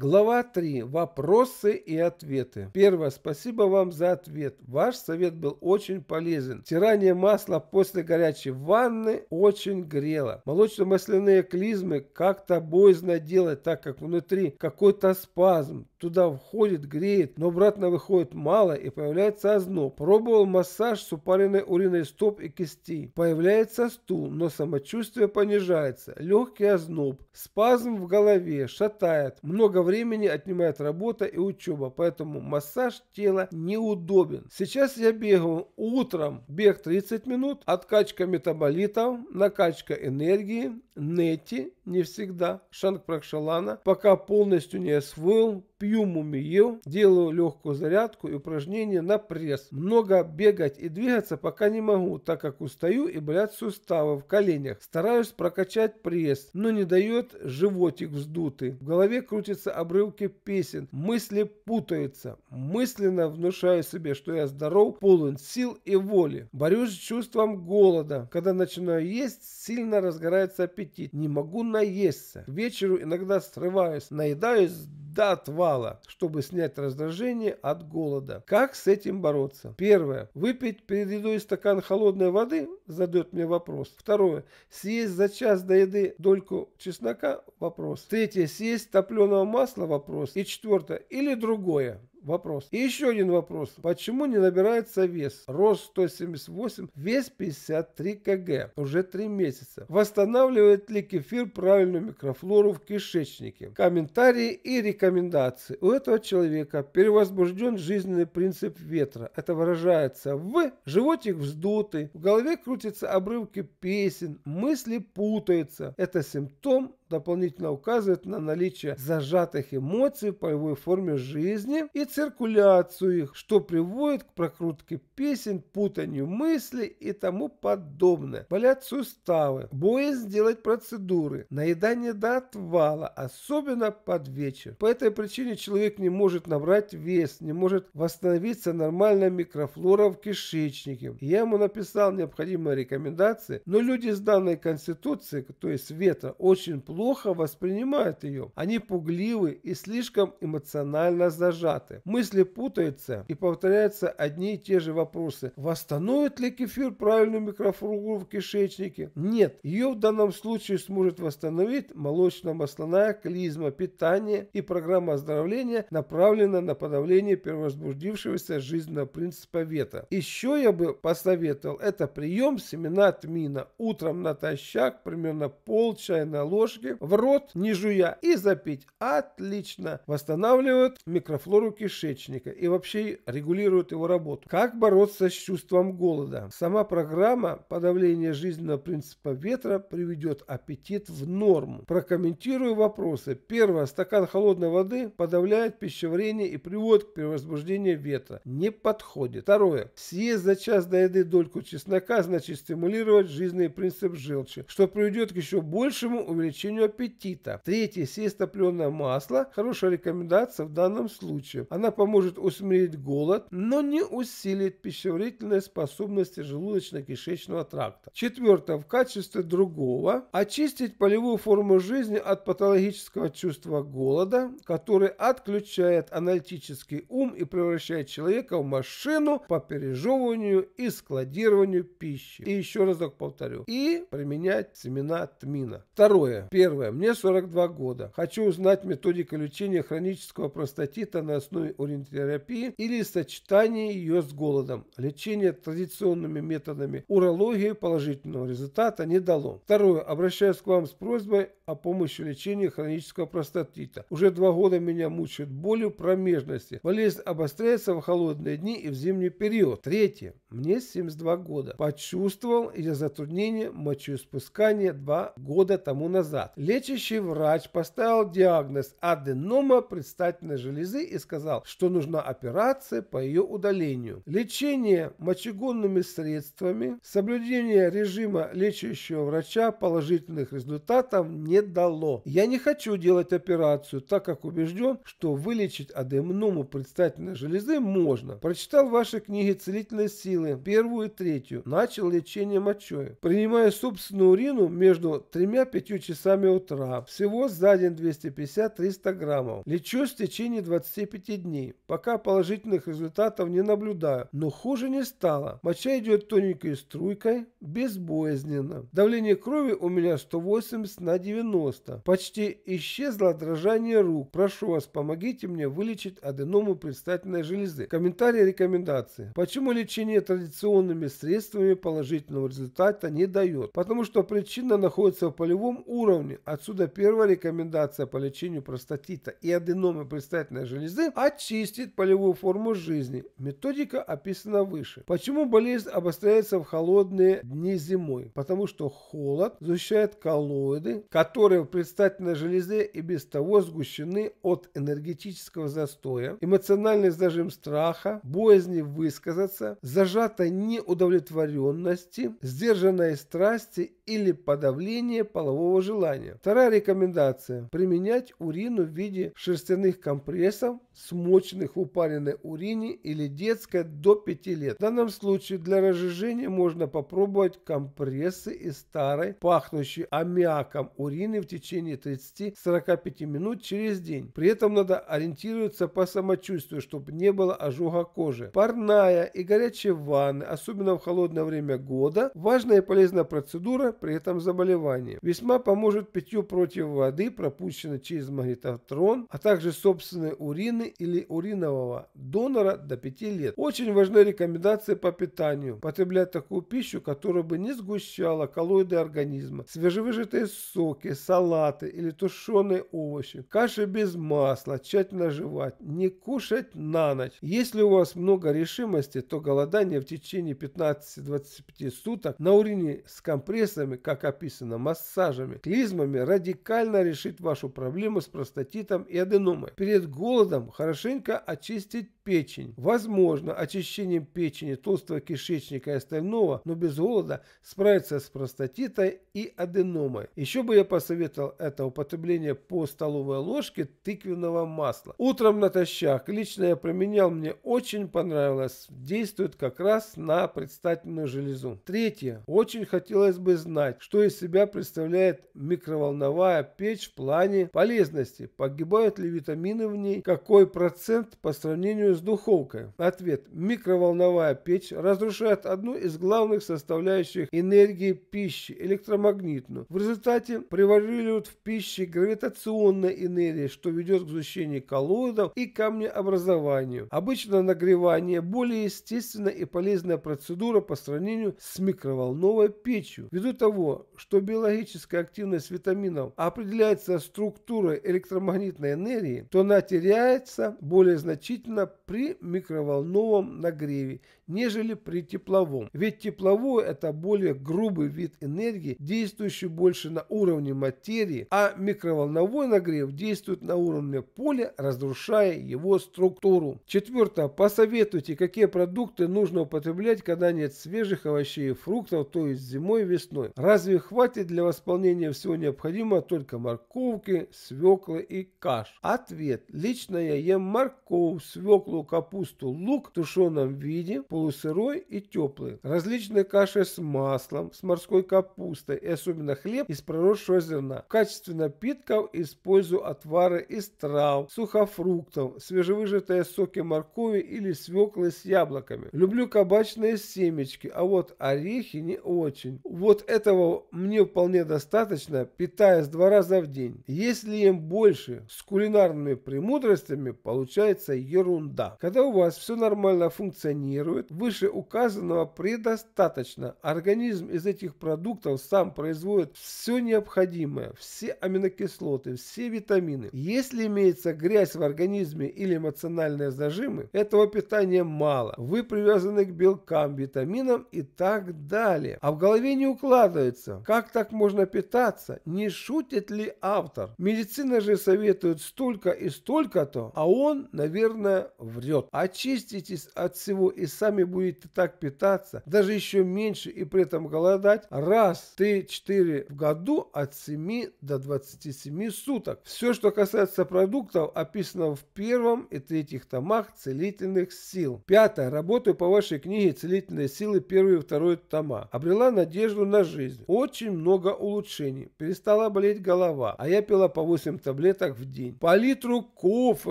Глава 3. Вопросы и ответы. Первое. Спасибо вам за ответ. Ваш совет был очень полезен. Тирание масла после горячей ванны очень грело. Молочно-масляные клизмы как-то боязно делать, так как внутри какой-то спазм. Туда входит, греет, но обратно выходит мало и появляется озноб. Пробовал массаж с упаренной уриной стоп и кистей. Появляется стул, но самочувствие понижается. Легкий озноб. Спазм в голове, шатает. Много времени времени отнимает работа и учеба, поэтому массаж тела неудобен. Сейчас я бегаю утром, бег 30 минут, откачка метаболитов, накачка энергии, Нети, не всегда, Шанг Пракшалана, пока полностью не освоил, пью мумиел, делаю легкую зарядку и упражнения на пресс. Много бегать и двигаться пока не могу, так как устаю и болят суставы в коленях. Стараюсь прокачать пресс, но не дает животик вздутый. В голове крутятся обрывки песен, мысли путаются. Мысленно внушаю себе, что я здоров, полон сил и воли. Борюсь с чувством голода. Когда начинаю есть, сильно разгорается аппетит аппетит, не могу наесться. К вечеру иногда срываюсь, наедаюсь до отвала, чтобы снять раздражение от голода. Как с этим бороться? Первое. Выпить перед едой стакан холодной воды задает мне вопрос. Второе. Съесть за час до еды дольку чеснока? Вопрос. Третье. Съесть топленого масла? Вопрос. И четвертое. Или другое. Вопрос. И еще один вопрос. Почему не набирается вес? Рост 178, вес 53 кг. Уже 3 месяца. Восстанавливает ли кефир правильную микрофлору в кишечнике? Комментарии и рекомендации. У этого человека перевозбужден жизненный принцип ветра. Это выражается в животик вздутый, в голове крутятся обрывки песен, мысли путаются. Это симптом дополнительно указывает на наличие зажатых эмоций в полевой форме жизни и циркуляцию их, что приводит к прокрутке песен, путанию мыслей и тому подобное. Болят суставы, боязнь делать процедуры, наедание до отвала, особенно под вечер. По этой причине человек не может набрать вес, не может восстановиться нормально микрофлора в кишечнике. Я ему написал необходимые рекомендации, но люди с данной конституцией, то есть ветра, очень плохо плохо воспринимают ее. Они пугливы и слишком эмоционально зажаты. Мысли путаются и повторяются одни и те же вопросы. Восстановит ли кефир правильную микрофлору в кишечнике? Нет. Ее в данном случае сможет восстановить молочно-масляная клизма, питание и программа оздоровления, направленная на подавление первозбуждившегося жизненного принципа вета. Еще я бы посоветовал это прием семена тмина утром натощак примерно пол чайной ложки ложки в рот, не жуя, и запить. Отлично! Восстанавливают микрофлору кишечника и вообще регулируют его работу. Как бороться с чувством голода? Сама программа подавления жизненного принципа ветра приведет аппетит в норму. Прокомментирую вопросы. Первое. Стакан холодной воды подавляет пищеварение и приводит к перевозбуждению ветра. Не подходит. Второе. Съесть за час до еды дольку чеснока значит стимулировать жизненный принцип желчи, что приведет к еще большему увеличению уровню аппетита. Третье – съесть топленое масло. Хорошая рекомендация в данном случае. Она поможет усмирить голод, но не усилит пищеварительные способности желудочно-кишечного тракта. Четвертое – в качестве другого – очистить полевую форму жизни от патологического чувства голода, который отключает аналитический ум и превращает человека в машину по пережевыванию и складированию пищи. И еще разок повторю. И применять семена тмина. Второе. Первое Первое. Мне 42 года. Хочу узнать методику лечения хронического простатита на основе уринтерапии или сочетание ее с голодом. Лечение традиционными методами урологии положительного результата не дало. Второе. Обращаюсь к вам с просьбой о помощи лечения хронического простатита. Уже два года меня мучают боли в промежности. Болезнь обостряется в холодные дни и в зимний период. Третье. Мне 72 года. Почувствовал я затруднение мочеиспускания два года тому назад назад. Лечащий врач поставил диагноз аденома предстательной железы и сказал, что нужна операция по ее удалению. Лечение мочегонными средствами, соблюдение режима лечащего врача положительных результатов не дало. Я не хочу делать операцию, так как убежден, что вылечить аденому предстательной железы можно. Прочитал ваши книги «Целительные силы», первую и третью. Начал лечение мочой. Принимая собственную урину между тремя-пятью часами часами утра. Всего за день 250-300 граммов. Лечу в течение 25 дней. Пока положительных результатов не наблюдаю, но хуже не стало. Моча идет тоненькой струйкой, безбоязненно. Давление крови у меня 180 на 90. Почти исчезло дрожание рук. Прошу вас, помогите мне вылечить аденому предстательной железы. Комментарии рекомендации. Почему лечение традиционными средствами положительного результата не дает? Потому что причина находится в полевом уровне помним. Отсюда первая рекомендация по лечению простатита и аденомы предстательной железы очистит полевую форму жизни. Методика описана выше. Почему болезнь обостряется в холодные дни зимой? Потому что холод защищает коллоиды, которые в предстательной железе и без того сгущены от энергетического застоя, эмоциональный зажим страха, боязни высказаться, зажатой неудовлетворенности, сдержанной страсти или подавление полового желания питания. Вторая рекомендация. Применять урину в виде шерстяных компрессов, смоченных в упаренной урине или детской до 5 лет. В данном случае для разжижения можно попробовать компрессы из старой, пахнущей аммиаком урины в течение 30-45 минут через день. При этом надо ориентироваться по самочувствию, чтобы не было ожога кожи. Парная и горячие ванны, особенно в холодное время года, важная и полезная процедура при этом заболевании. Весьма поможет пятью против воды, пропущенной через магнитотрон, а также собственные урины или уринового донора до 5 лет. Очень важны рекомендации по питанию. Потреблять такую пищу, которая бы не сгущала коллоиды организма, свежевыжатые соки, салаты или тушеные овощи, каши без масла, тщательно жевать, не кушать на ночь. Если у вас много решимости, то голодание в течение 15-25 суток на урине с компрессами, как описано, массажами, клизмами, организмами радикально решить вашу проблему с простатитом и аденомой. Перед голодом хорошенько очистить печень. Возможно, очищением печени, толстого кишечника и остального, но без голода справиться с простатитой и аденомой. Еще бы я посоветовал это употребление по столовой ложке тыквенного масла. Утром натощак лично я применял, мне очень понравилось. Действует как раз на предстательную железу. Третье. Очень хотелось бы знать, что из себя представляет микро микроволновая печь в плане полезности? Погибают ли витамины в ней? Какой процент по сравнению с духовкой? Ответ. Микроволновая печь разрушает одну из главных составляющих энергии пищи – электромагнитную. В результате превалируют в пище гравитационная энергии, что ведет к сгущению коллоидов и камнеобразованию. Обычно нагревание – более естественная и полезная процедура по сравнению с микроволновой печью. Ввиду того, что биологическая активность витаминов а определяется структурой электромагнитной энергии, то она теряется более значительно при микроволновом нагреве нежели при тепловом. Ведь тепловое – это более грубый вид энергии, действующий больше на уровне материи, а микроволновой нагрев действует на уровне поля, разрушая его структуру. Четвертое. Посоветуйте, какие продукты нужно употреблять, когда нет свежих овощей и фруктов, то есть зимой и весной. Разве хватит для восполнения всего необходимого только морковки, свеклы и каш? Ответ. Лично я ем морковь, свеклу, капусту, лук в тушеном виде, полусырой и теплый. Различные каши с маслом, с морской капустой и особенно хлеб из проросшего зерна. В качестве напитков использую отвары из трав, сухофруктов, свежевыжатые соки моркови или свеклы с яблоками. Люблю кабачные семечки, а вот орехи не очень. Вот этого мне вполне достаточно, питаясь два раза в день. Если ем больше, с кулинарными премудростями получается ерунда. Когда у вас все нормально функционирует, Выше указанного предостаточно. Организм из этих продуктов сам производит все необходимое, все аминокислоты, все витамины. Если имеется грязь в организме или эмоциональные зажимы, этого питания мало. Вы привязаны к белкам, витаминам и так далее. А в голове не укладывается, как так можно питаться, не шутит ли автор. Медицина же советует столько и столько-то, а он, наверное, врет. Очиститесь от всего и сами сами будете так питаться, даже еще меньше и при этом голодать, раз три четыре в году от 7 до 27 суток. Все, что касается продуктов, описано в первом и третьих томах целительных сил. Пятое. Работаю по вашей книге «Целительные силы. Первый и второй тома». Обрела надежду на жизнь. Очень много улучшений. Перестала болеть голова, а я пила по 8 таблеток в день. По литру кофе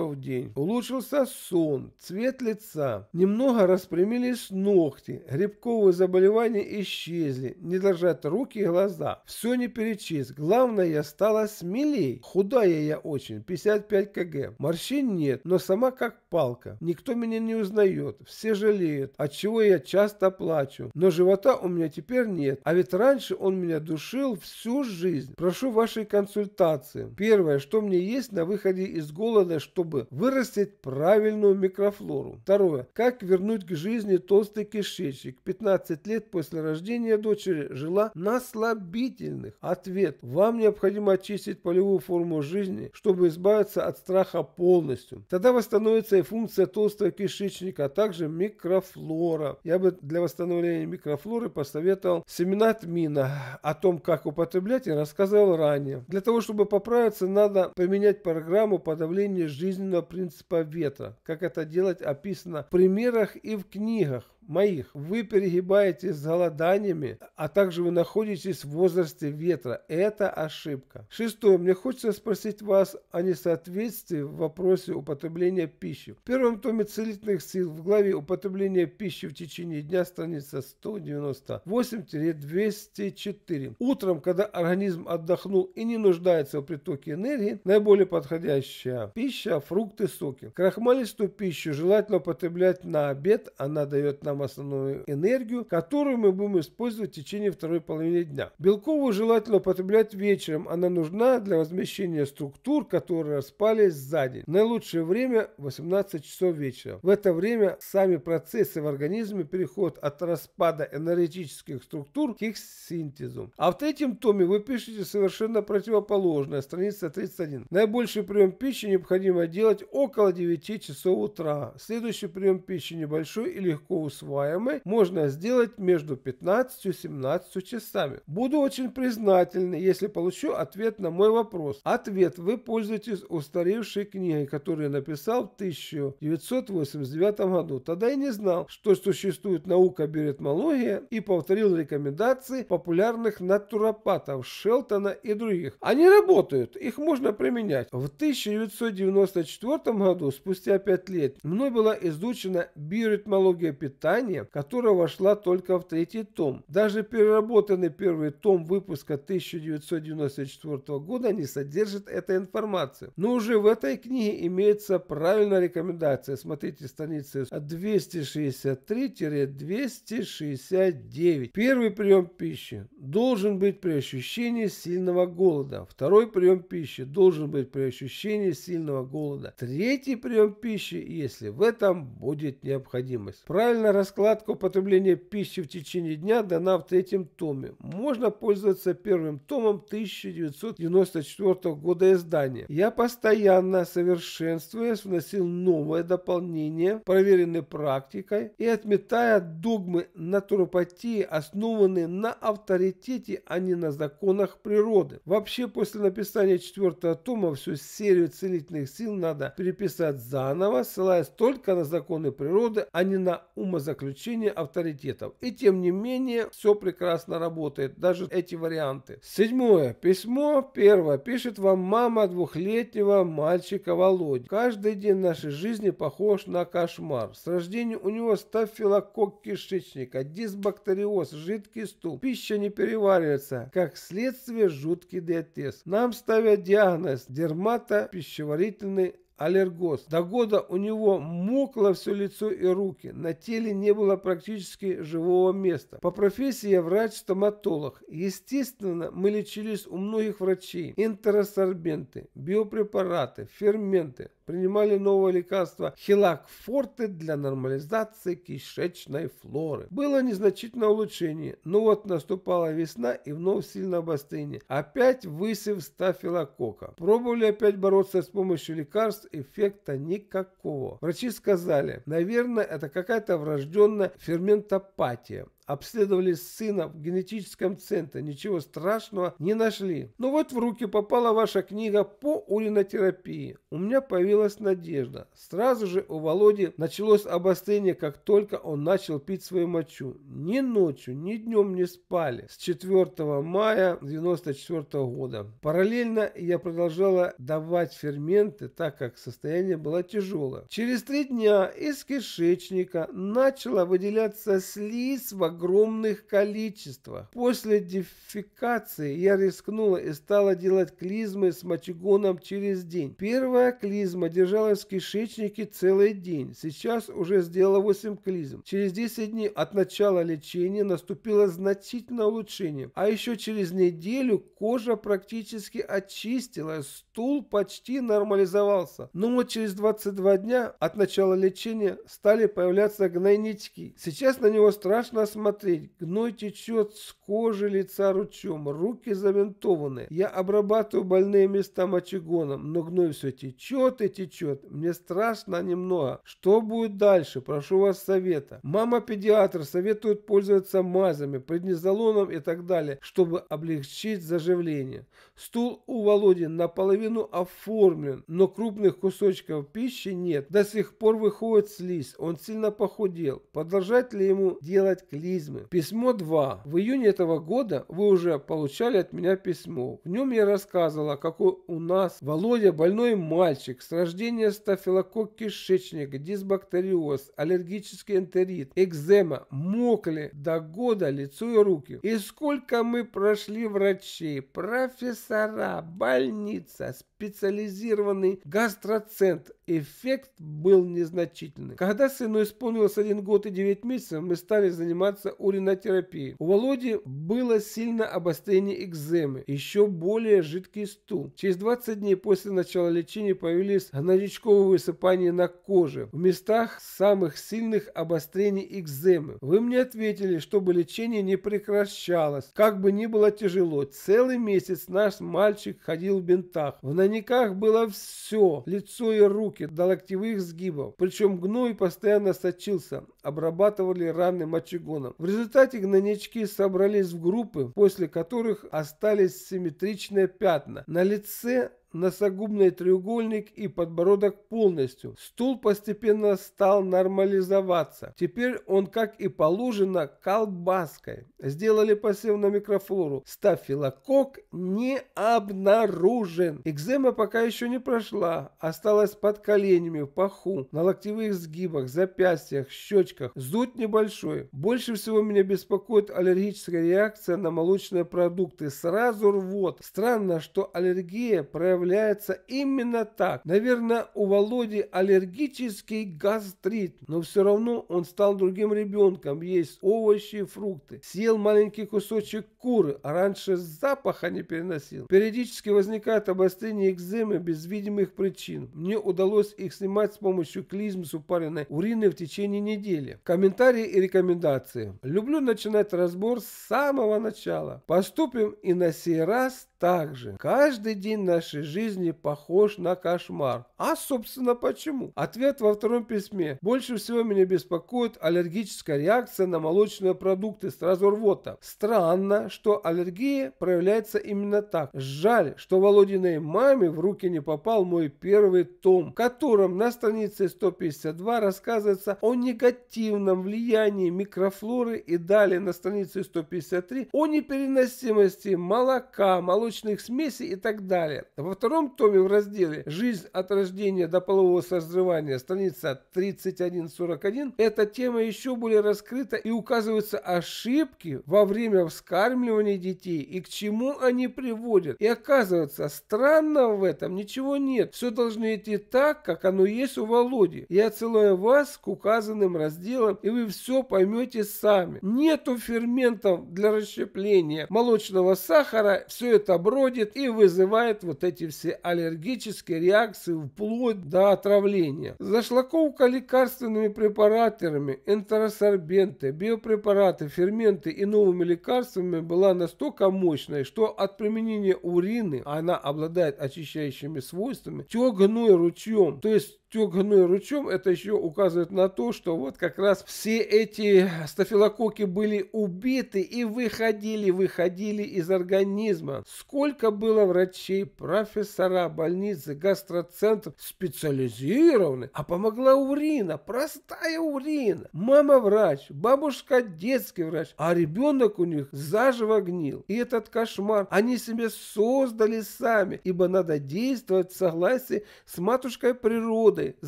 в день. Улучшился сон, цвет лица. Немного распрямился Распрямились ногти, грибковые заболевания исчезли, не дрожат руки и глаза. Все не перечесть, главное, я стала смелей. Худая я очень, 55 кг. Морщин нет, но сама как палка. Никто меня не узнает, все жалеют, от чего я часто плачу. Но живота у меня теперь нет, а ведь раньше он меня душил всю жизнь. Прошу вашей консультации. Первое, что мне есть на выходе из голода, чтобы вырастить правильную микрофлору. Второе, как вернуть к жизни болезни толстый кишечник. 15 лет после рождения дочери жила на слабительных. Ответ. Вам необходимо очистить полевую форму жизни, чтобы избавиться от страха полностью. Тогда восстановится и функция толстого кишечника, а также микрофлора. Я бы для восстановления микрофлоры посоветовал семена тмина. О том, как употреблять, я рассказывал ранее. Для того, чтобы поправиться, надо поменять программу подавления жизненного принципа ветра. Как это делать, описано в примерах и в книге книгах моих. Вы перегибаете с голоданиями, а также вы находитесь в возрасте ветра. Это ошибка. Шестое. Мне хочется спросить вас о несоответствии в вопросе употребления пищи. В первом томе целительных сил в главе употребления пищи в течение дня страница 198-204. Утром, когда организм отдохнул и не нуждается в притоке энергии, наиболее подходящая пища, фрукты, соки. Крахмалистую пищу желательно употреблять на обед, она дает нам основную энергию, которую мы будем использовать в течение второй половины дня. Белковую желательно употреблять вечером, она нужна для возмещения структур, которые распались за день. Наилучшее время 18 часов вечера. В это время сами процессы в организме переходят от распада энергетических структур к их синтезу. А в третьем томе вы пишете совершенно противоположное, страница 31. Наибольший прием пищи необходимо делать около 9 часов утра. Следующий прием пищи небольшой и легко усвоен усваиваемой можно сделать между 15 и 17 часами. Буду очень признательна, если получу ответ на мой вопрос. Ответ. Вы пользуетесь устаревшей книгой, которую написал в 1989 году. Тогда я не знал, что существует наука биоритмология и повторил рекомендации популярных натуропатов Шелтона и других. Они работают, их можно применять. В 1994 году, спустя 5 лет, мной была изучена биоритмология питания дыхание», которая вошла только в третий том. Даже переработанный первый том выпуска 1994 года не содержит этой информации. Но уже в этой книге имеется правильная рекомендация. Смотрите страницы 263-269. Первый прием пищи должен быть при ощущении сильного голода. Второй прием пищи должен быть при ощущении сильного голода. Третий прием пищи, если в этом будет необходимость. Правильно раскладка употребления пищи в течение дня дана в третьем томе. Можно пользоваться первым томом 1994 года издания. Я постоянно, совершенствуясь, вносил новое дополнение, проверенное практикой, и отметая догмы натуропатии, основанные на авторитете, а не на законах природы. Вообще, после написания четвертого тома всю серию целительных сил надо переписать заново, ссылаясь только на законы природы, а не на умозаключение заключение авторитетов. И тем не менее, все прекрасно работает, даже эти варианты. Седьмое. Письмо первое. Пишет вам мама двухлетнего мальчика Володь. Каждый день нашей жизни похож на кошмар. С рождения у него стафилокок кишечника, дисбактериоз, жидкий стул. Пища не переваривается. Как следствие, жуткий диатез. Нам ставят диагноз дермата пищеварительный аллергоз. До года у него мокло все лицо и руки, на теле не было практически живого места. По профессии я врач-стоматолог. Естественно, мы лечились у многих врачей. Энтеросорбенты, биопрепараты, ферменты, принимали новое лекарство Хилак Форте для нормализации кишечной флоры. Было незначительное улучшение, но вот наступала весна и вновь сильно обострение. Опять высев стафилокока. Пробовали опять бороться с помощью лекарств, эффекта никакого. Врачи сказали, наверное, это какая-то врожденная ферментопатия. Обследовали сына в генетическом центре, ничего страшного не нашли. Но ну вот в руки попала ваша книга по уринотерапии. У меня появилась надежда. Сразу же у Володи началось обострение, как только он начал пить свою мочу. Ни ночью, ни днем не спали. С 4 мая 94 -го года. Параллельно я продолжала давать ферменты, так как состояние было тяжелое. Через три дня из кишечника начала выделяться слизь в огромных количествах. После дефекации я рискнула и стала делать клизмы с мочегоном через день. Первая клизма держалась в кишечнике целый день. Сейчас уже сделала 8 клизм. Через 10 дней от начала лечения наступило значительное улучшение. А еще через неделю кожа практически очистилась, стул почти нормализовался. Но вот через 22 дня от начала лечения стали появляться гнойнички. Сейчас на него страшно смотреть смотреть. Гной течет с кожи лица ручьем, руки забинтованы. Я обрабатываю больные места мочегоном, но гной все течет и течет. Мне страшно немного. Что будет дальше? Прошу вас совета. Мама-педиатр советует пользоваться мазами, преднизолоном и так далее, чтобы облегчить заживление. Стул у Володи наполовину оформлен, но крупных кусочков пищи нет. До сих пор выходит слизь, он сильно похудел. Продолжать ли ему делать клип? катаклизмы. Письмо 2. В июне этого года вы уже получали от меня письмо. В нем я рассказывала, какой у нас Володя больной мальчик с рождения стафилококк кишечника, дисбактериоз, аллергический энтерит, экзема, мокли до года лицо и руки. И сколько мы прошли врачей, профессора, больница, специализированный гастроцент. Эффект был незначительный. Когда сыну исполнилось 1 год и 9 месяцев, мы стали заниматься уринотерапией. У Володи было сильное обострение экземы, еще более жидкий стул. Через 20 дней после начала лечения появились новичковые высыпания на коже в местах самых сильных обострений экземы. Вы мне ответили, чтобы лечение не прекращалось. Как бы ни было тяжело, целый месяц наш мальчик ходил в бинтах. В сорняках было все, лицо и руки до локтевых сгибов. Причем гной постоянно сочился, обрабатывали раны мочегоном. В результате гнойнички собрались в группы, после которых остались симметричные пятна. На лице носогубный треугольник и подбородок полностью. Стул постепенно стал нормализоваться. Теперь он, как и положено, колбаской. Сделали посев на микрофлору. Стафилокок не обнаружен. Экзема пока еще не прошла. Осталась под коленями, в паху, на локтевых сгибах, запястьях, щечках. Зуд небольшой. Больше всего меня беспокоит аллергическая реакция на молочные продукты. Сразу рвот. Странно, что аллергия проявляется проявляется именно так. Наверное, у Володи аллергический гастрит, но все равно он стал другим ребенком, есть овощи и фрукты. Съел маленький кусочек куры, а раньше запаха не переносил. Периодически возникает обострение экземы без видимых причин. Мне удалось их снимать с помощью клизм с упаренной урины в течение недели. Комментарии и рекомендации. Люблю начинать разбор с самого начала. Поступим и на сей раз также. Каждый день нашей жизни похож на кошмар. А, собственно, почему? Ответ во втором письме. Больше всего меня беспокоит аллергическая реакция на молочные продукты, сразу рвота. Странно, что аллергия проявляется именно так. Жаль, что Володиной маме в руки не попал мой первый том, в котором на странице 152 рассказывается о негативном влиянии микрофлоры и далее на странице 153 о непереносимости молока, молочных молочных смесей и так далее. Во втором томе в разделе «Жизнь от рождения до полового созревания» страница 31-41 эта тема еще более раскрыта и указываются ошибки во время вскармливания детей и к чему они приводят. И оказывается, странного в этом ничего нет. Все должно идти так, как оно есть у Володи. Я целую вас к указанным разделам, и вы все поймете сами. Нету ферментов для расщепления молочного сахара. Все это бродит и вызывает вот эти все аллергические реакции вплоть до отравления. Зашлаковка лекарственными препаратами, энтеросорбенты, биопрепараты, ферменты и новыми лекарствами была настолько мощной, что от применения урины, она обладает очищающими свойствами, тек гной ручьем, то есть Стеганой ручьем, это еще указывает на то, что вот как раз все эти стафилококки были убиты и выходили, выходили из организма. Сколько было врачей, профессора, больницы, гастроцентров специализированных, а помогла урина, простая урина. Мама врач, бабушка детский врач, а ребенок у них заживо гнил. И этот кошмар они себе создали сами, ибо надо действовать в согласии с матушкой природы природы, с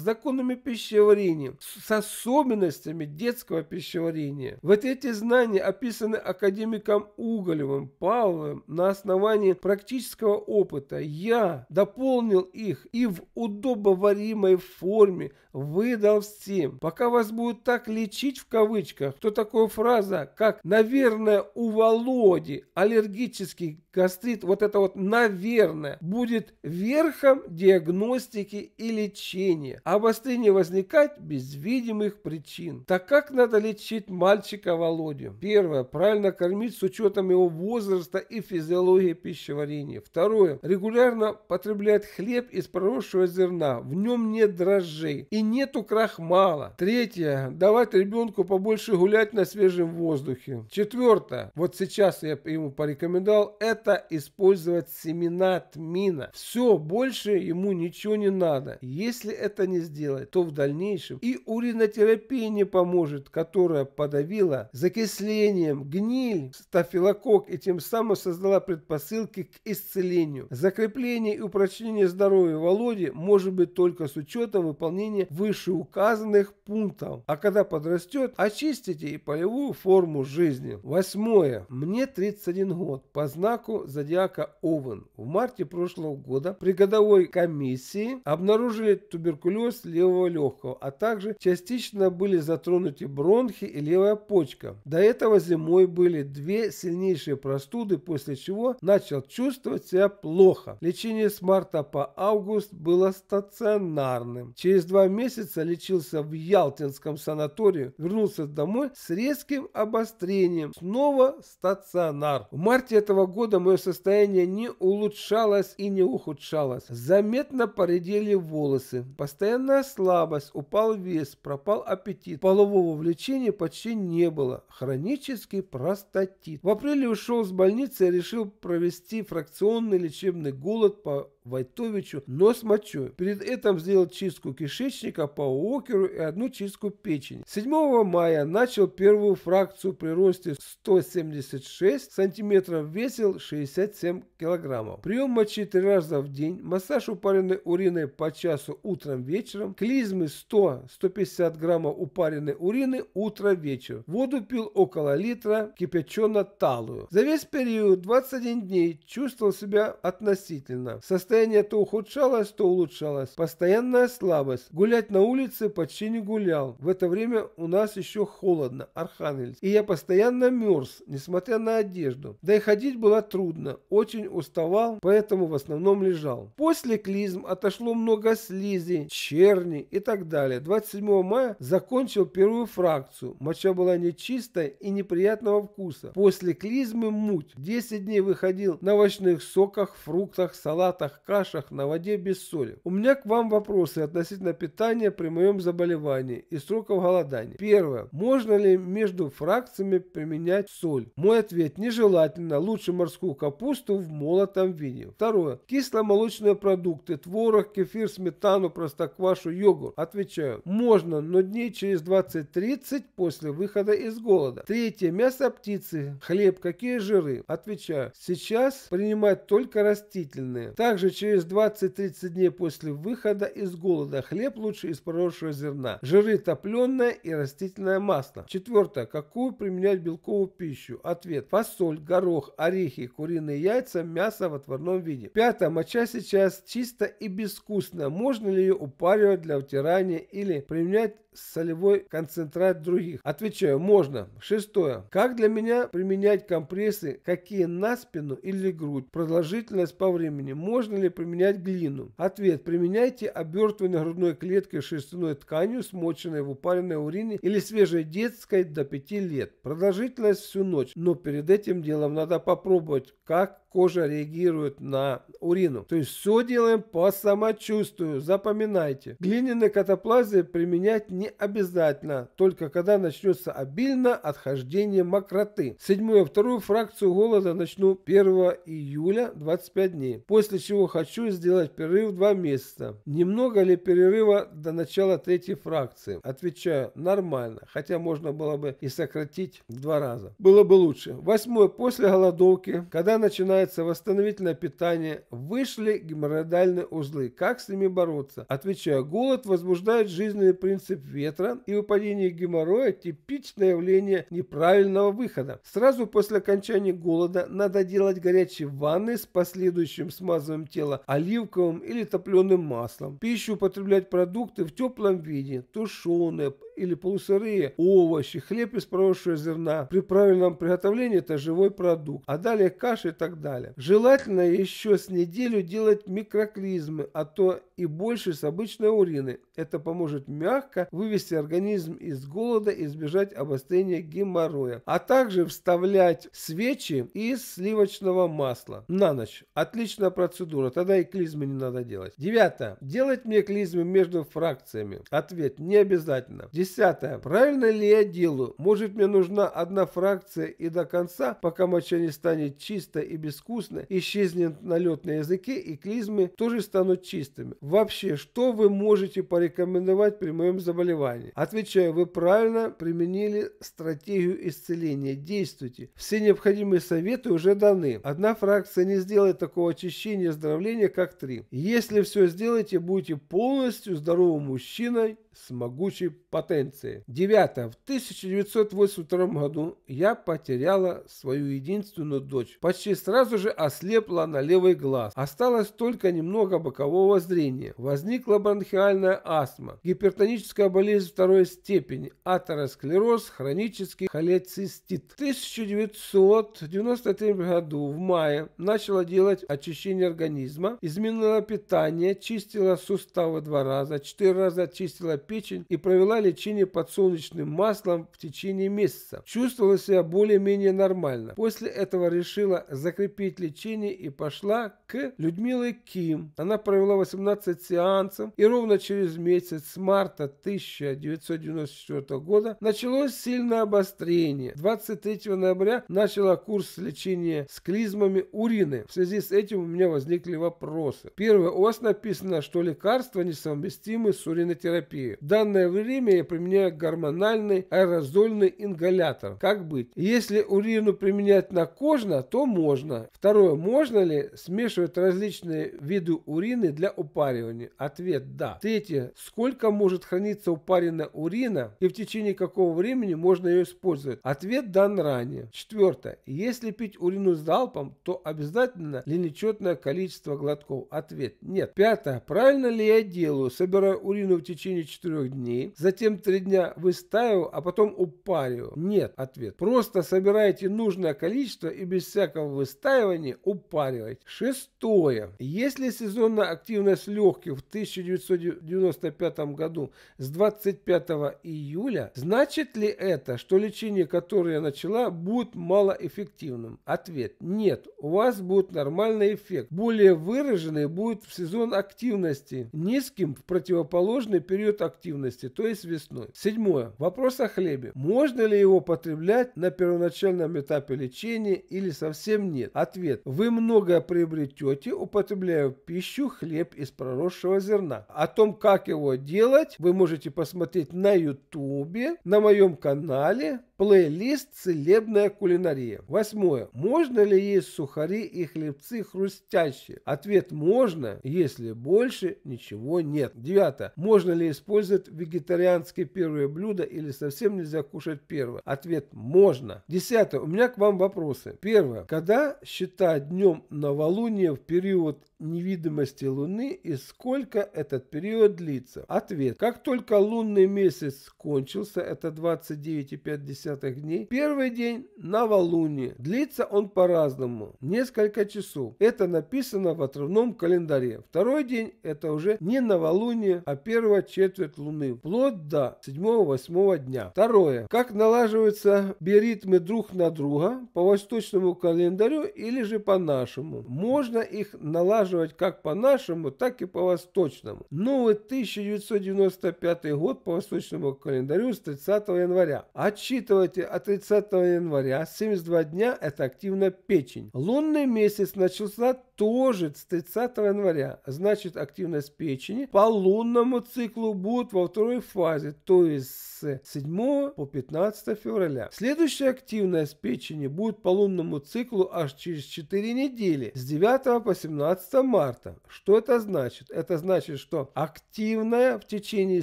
законами пищеварения, с особенностями детского пищеварения. Вот эти знания описаны академиком Уголевым, Павловым на основании практического опыта. Я дополнил их и в удобоваримой форме выдал всем. Пока вас будут так лечить в кавычках, то такая фраза, как «наверное, у Володи аллергический гастрит», вот это вот «наверное», будет верхом диагностики и лечения обострение, а обострение возникать без видимых причин. Так как надо лечить мальчика Володю? Первое. Правильно кормить с учетом его возраста и физиологии пищеварения. Второе. Регулярно потреблять хлеб из проросшего зерна. В нем нет дрожжей и нету крахмала. Третье. Давать ребенку побольше гулять на свежем воздухе. Четвертое. Вот сейчас я ему порекомендовал. Это использовать семена тмина. Все, больше ему ничего не надо. Если это это не сделать, то в дальнейшем и уринотерапия не поможет, которая подавила закислением гниль стафилокок и тем самым создала предпосылки к исцелению. Закрепление и упрочнение здоровья Володи может быть только с учетом выполнения вышеуказанных пунктов, а когда подрастет, очистите и полевую форму жизни. Восьмое. Мне 31 год по знаку зодиака Овен. В марте прошлого года при годовой комиссии обнаружили туберкулез туберкулез левого легкого, а также частично были затронуты бронхи и левая почка. До этого зимой были две сильнейшие простуды, после чего начал чувствовать себя плохо. Лечение с марта по август было стационарным. Через два месяца лечился в Ялтинском санатории, вернулся домой с резким обострением. Снова стационар. В марте этого года мое состояние не улучшалось и не ухудшалось. Заметно поредели волосы. По Постоянная слабость, упал вес, пропал аппетит. Полового влечения почти не было. Хронический простатит. В апреле ушел с больницы и решил провести фракционный лечебный голод по Войтовичу нос мочой. Перед этим сделал чистку кишечника по океру и одну чистку печени. 7 мая начал первую фракцию при росте 176 сантиметров, весил 67 килограммов. Прием мочи три раза в день, массаж упаренной урины по часу утром-вечером, клизмы 100-150 граммов упаренной урины утро-вечер. Воду пил около литра, кипячено талую. За весь период 21 дней чувствовал себя относительно. Состояние Состояние то ухудшалось, то улучшалось. Постоянная слабость. Гулять на улице почти не гулял. В это время у нас еще холодно, Архангельск. И я постоянно мерз, несмотря на одежду. Да и ходить было трудно. Очень уставал, поэтому в основном лежал. После клизм отошло много слизи, черни и так далее. 27 мая закончил первую фракцию. Моча была нечистая и неприятного вкуса. После клизмы муть. 10 дней выходил на овощных соках, фруктах, салатах, кашах, на воде без соли. У меня к вам вопросы относительно питания при моем заболевании и сроков голодания. Первое. Можно ли между фракциями применять соль? Мой ответ – нежелательно. Лучше морскую капусту в молотом виде. Второе. Кисломолочные продукты, творог, кефир, сметану, простоквашу, йогурт. Отвечаю. Можно, но дней через 20-30 после выхода из голода. Третье. Мясо птицы, хлеб, какие жиры? Отвечаю. Сейчас принимать только растительные. Также через 20-30 дней после выхода из голода хлеб лучше из проросшего зерна, жиры топленое и растительное масло. Четвертое. Какую применять белковую пищу? Ответ. Фасоль, горох, орехи, куриные яйца, мясо в отварном виде. Пятое. Моча сейчас чисто и безвкусная. Можно ли ее упаривать для утирания или применять солевой концентрат других? Отвечаю, можно. Шестое. Как для меня применять компрессы, какие на спину или грудь? Продолжительность по времени. Можно ли применять глину? Ответ. Применяйте обертывание грудной клетки шерстяной тканью, смоченной в упаренной урине или свежей детской до 5 лет. Продолжительность всю ночь. Но перед этим делом надо попробовать, как кожа реагирует на урину. То есть все делаем по самочувствию, запоминайте. Глиняные катаплазы применять не не обязательно, только когда начнется обильно отхождение мокроты. Седьмую, вторую фракцию голода начну 1 июля 25 дней, после чего хочу сделать перерыв 2 месяца. Немного ли перерыва до начала третьей фракции? Отвечаю, нормально, хотя можно было бы и сократить в два раза. Было бы лучше. Восьмое, после голодовки, когда начинается восстановительное питание, вышли геморроидальные узлы. Как с ними бороться? Отвечаю, голод возбуждает жизненный принцип ветра и выпадение геморроя – типичное явление неправильного выхода. Сразу после окончания голода надо делать горячие ванны с последующим смазыванием тела оливковым или топленым маслом. Пищу употреблять продукты в теплом виде, тушеные, или полусырые овощи, хлеб из проросшего зерна. При правильном приготовлении это живой продукт, а далее каши и так далее. Желательно еще с неделю делать микроклизмы, а то и больше с обычной урины. Это поможет мягко вывести организм из голода и избежать обострения геморроя. А также вставлять свечи из сливочного масла на ночь. Отличная процедура, тогда и клизмы не надо делать. Девятое. Делать мне клизмы между фракциями? Ответ – не обязательно. Десятое. Правильно ли я делаю? Может мне нужна одна фракция и до конца, пока моча не станет чистой и безвкусной, исчезнет налет на языке и клизмы тоже станут чистыми. Вообще, что вы можете порекомендовать при моем заболевании? Отвечаю, вы правильно применили стратегию исцеления. Действуйте. Все необходимые советы уже даны. Одна фракция не сделает такого очищения и оздоровления, как три. Если все сделаете, будете полностью здоровым мужчиной, с могучей потенцией. Девятое. В 1982 году я потеряла свою единственную дочь. Почти сразу же ослепла на левый глаз. Осталось только немного бокового зрения. Возникла бронхиальная астма, гипертоническая болезнь второй степени, атеросклероз, хронический холецистит. В 1993 году в мае начала делать очищение организма, изменила питание, чистила суставы два раза, четыре раза чистила печень и провела лечение подсолнечным маслом в течение месяца. Чувствовала себя более-менее нормально. После этого решила закрепить лечение и пошла к Людмиле Ким. Она провела 18 сеансов и ровно через месяц с марта 1994 года началось сильное обострение. 23 ноября начала курс лечения с клизмами урины. В связи с этим у меня возникли вопросы. Первое, у вас написано, что лекарства несовместимы с уринотерапией крови. В данное время я применяю гормональный аэрозольный ингалятор. Как быть? Если урину применять на накожно, то можно. Второе, можно ли смешивать различные виды урины для упаривания? Ответ – да. Третье, сколько может храниться упаренная урина и в течение какого времени можно ее использовать? Ответ дан ранее. Четвертое, если пить урину с залпом, то обязательно ли нечетное количество глотков? Ответ – нет. Пятое, правильно ли я делаю, собирая урину в течение 4 четырех дней, затем три дня выставил, а потом упарил? Нет, ответ. Просто собираете нужное количество и без всякого выстаивания упариваете. Шестое. Если сезонная активность легких в 1995 году с 25 июля, значит ли это, что лечение, которое я начала, будет малоэффективным? Ответ. Нет, у вас будет нормальный эффект. Более выраженный будет в сезон активности, низким в противоположный период активности активности, то есть весной. Седьмое. Вопрос о хлебе. Можно ли его потреблять на первоначальном этапе лечения или совсем нет? Ответ. Вы многое приобретете, употребляя в пищу хлеб из проросшего зерна. О том, как его делать, вы можете посмотреть на ютубе, на моем канале, Плейлист «Целебная кулинария». Восьмое. Можно ли есть сухари и хлебцы хрустящие? Ответ «можно», если больше ничего нет. Девятое. Можно ли использовать вегетарианские первые блюда или совсем нельзя кушать первое? Ответ «можно». Десятое. У меня к вам вопросы. Первое. Когда считать днем новолуния в период невидимости Луны и сколько этот период длится? Ответ. Как только лунный месяц кончился, это 29,5 80 дней. Первый день – новолуние. Длится он по-разному, несколько часов. Это написано в отрывном календаре. Второй день – это уже не новолуние, а первая четверть луны, вплоть до 7-8 дня. Второе. Как налаживаются биоритмы друг на друга по восточному календарю или же по нашему. Можно их налаживать как по нашему, так и по восточному. Ну Новый 1995 год по восточному календарю с 30 января. отсчитывая делайте от 30 января, 72 дня – это активна печень. Лунный месяц начался тоже с 30 января, значит активность печени по лунному циклу будет во второй фазе, то есть с 7 по 15 февраля. Следующая активность печени будет по лунному циклу аж через 4 недели, с 9 по 17 марта. Что это значит? Это значит, что активная в течение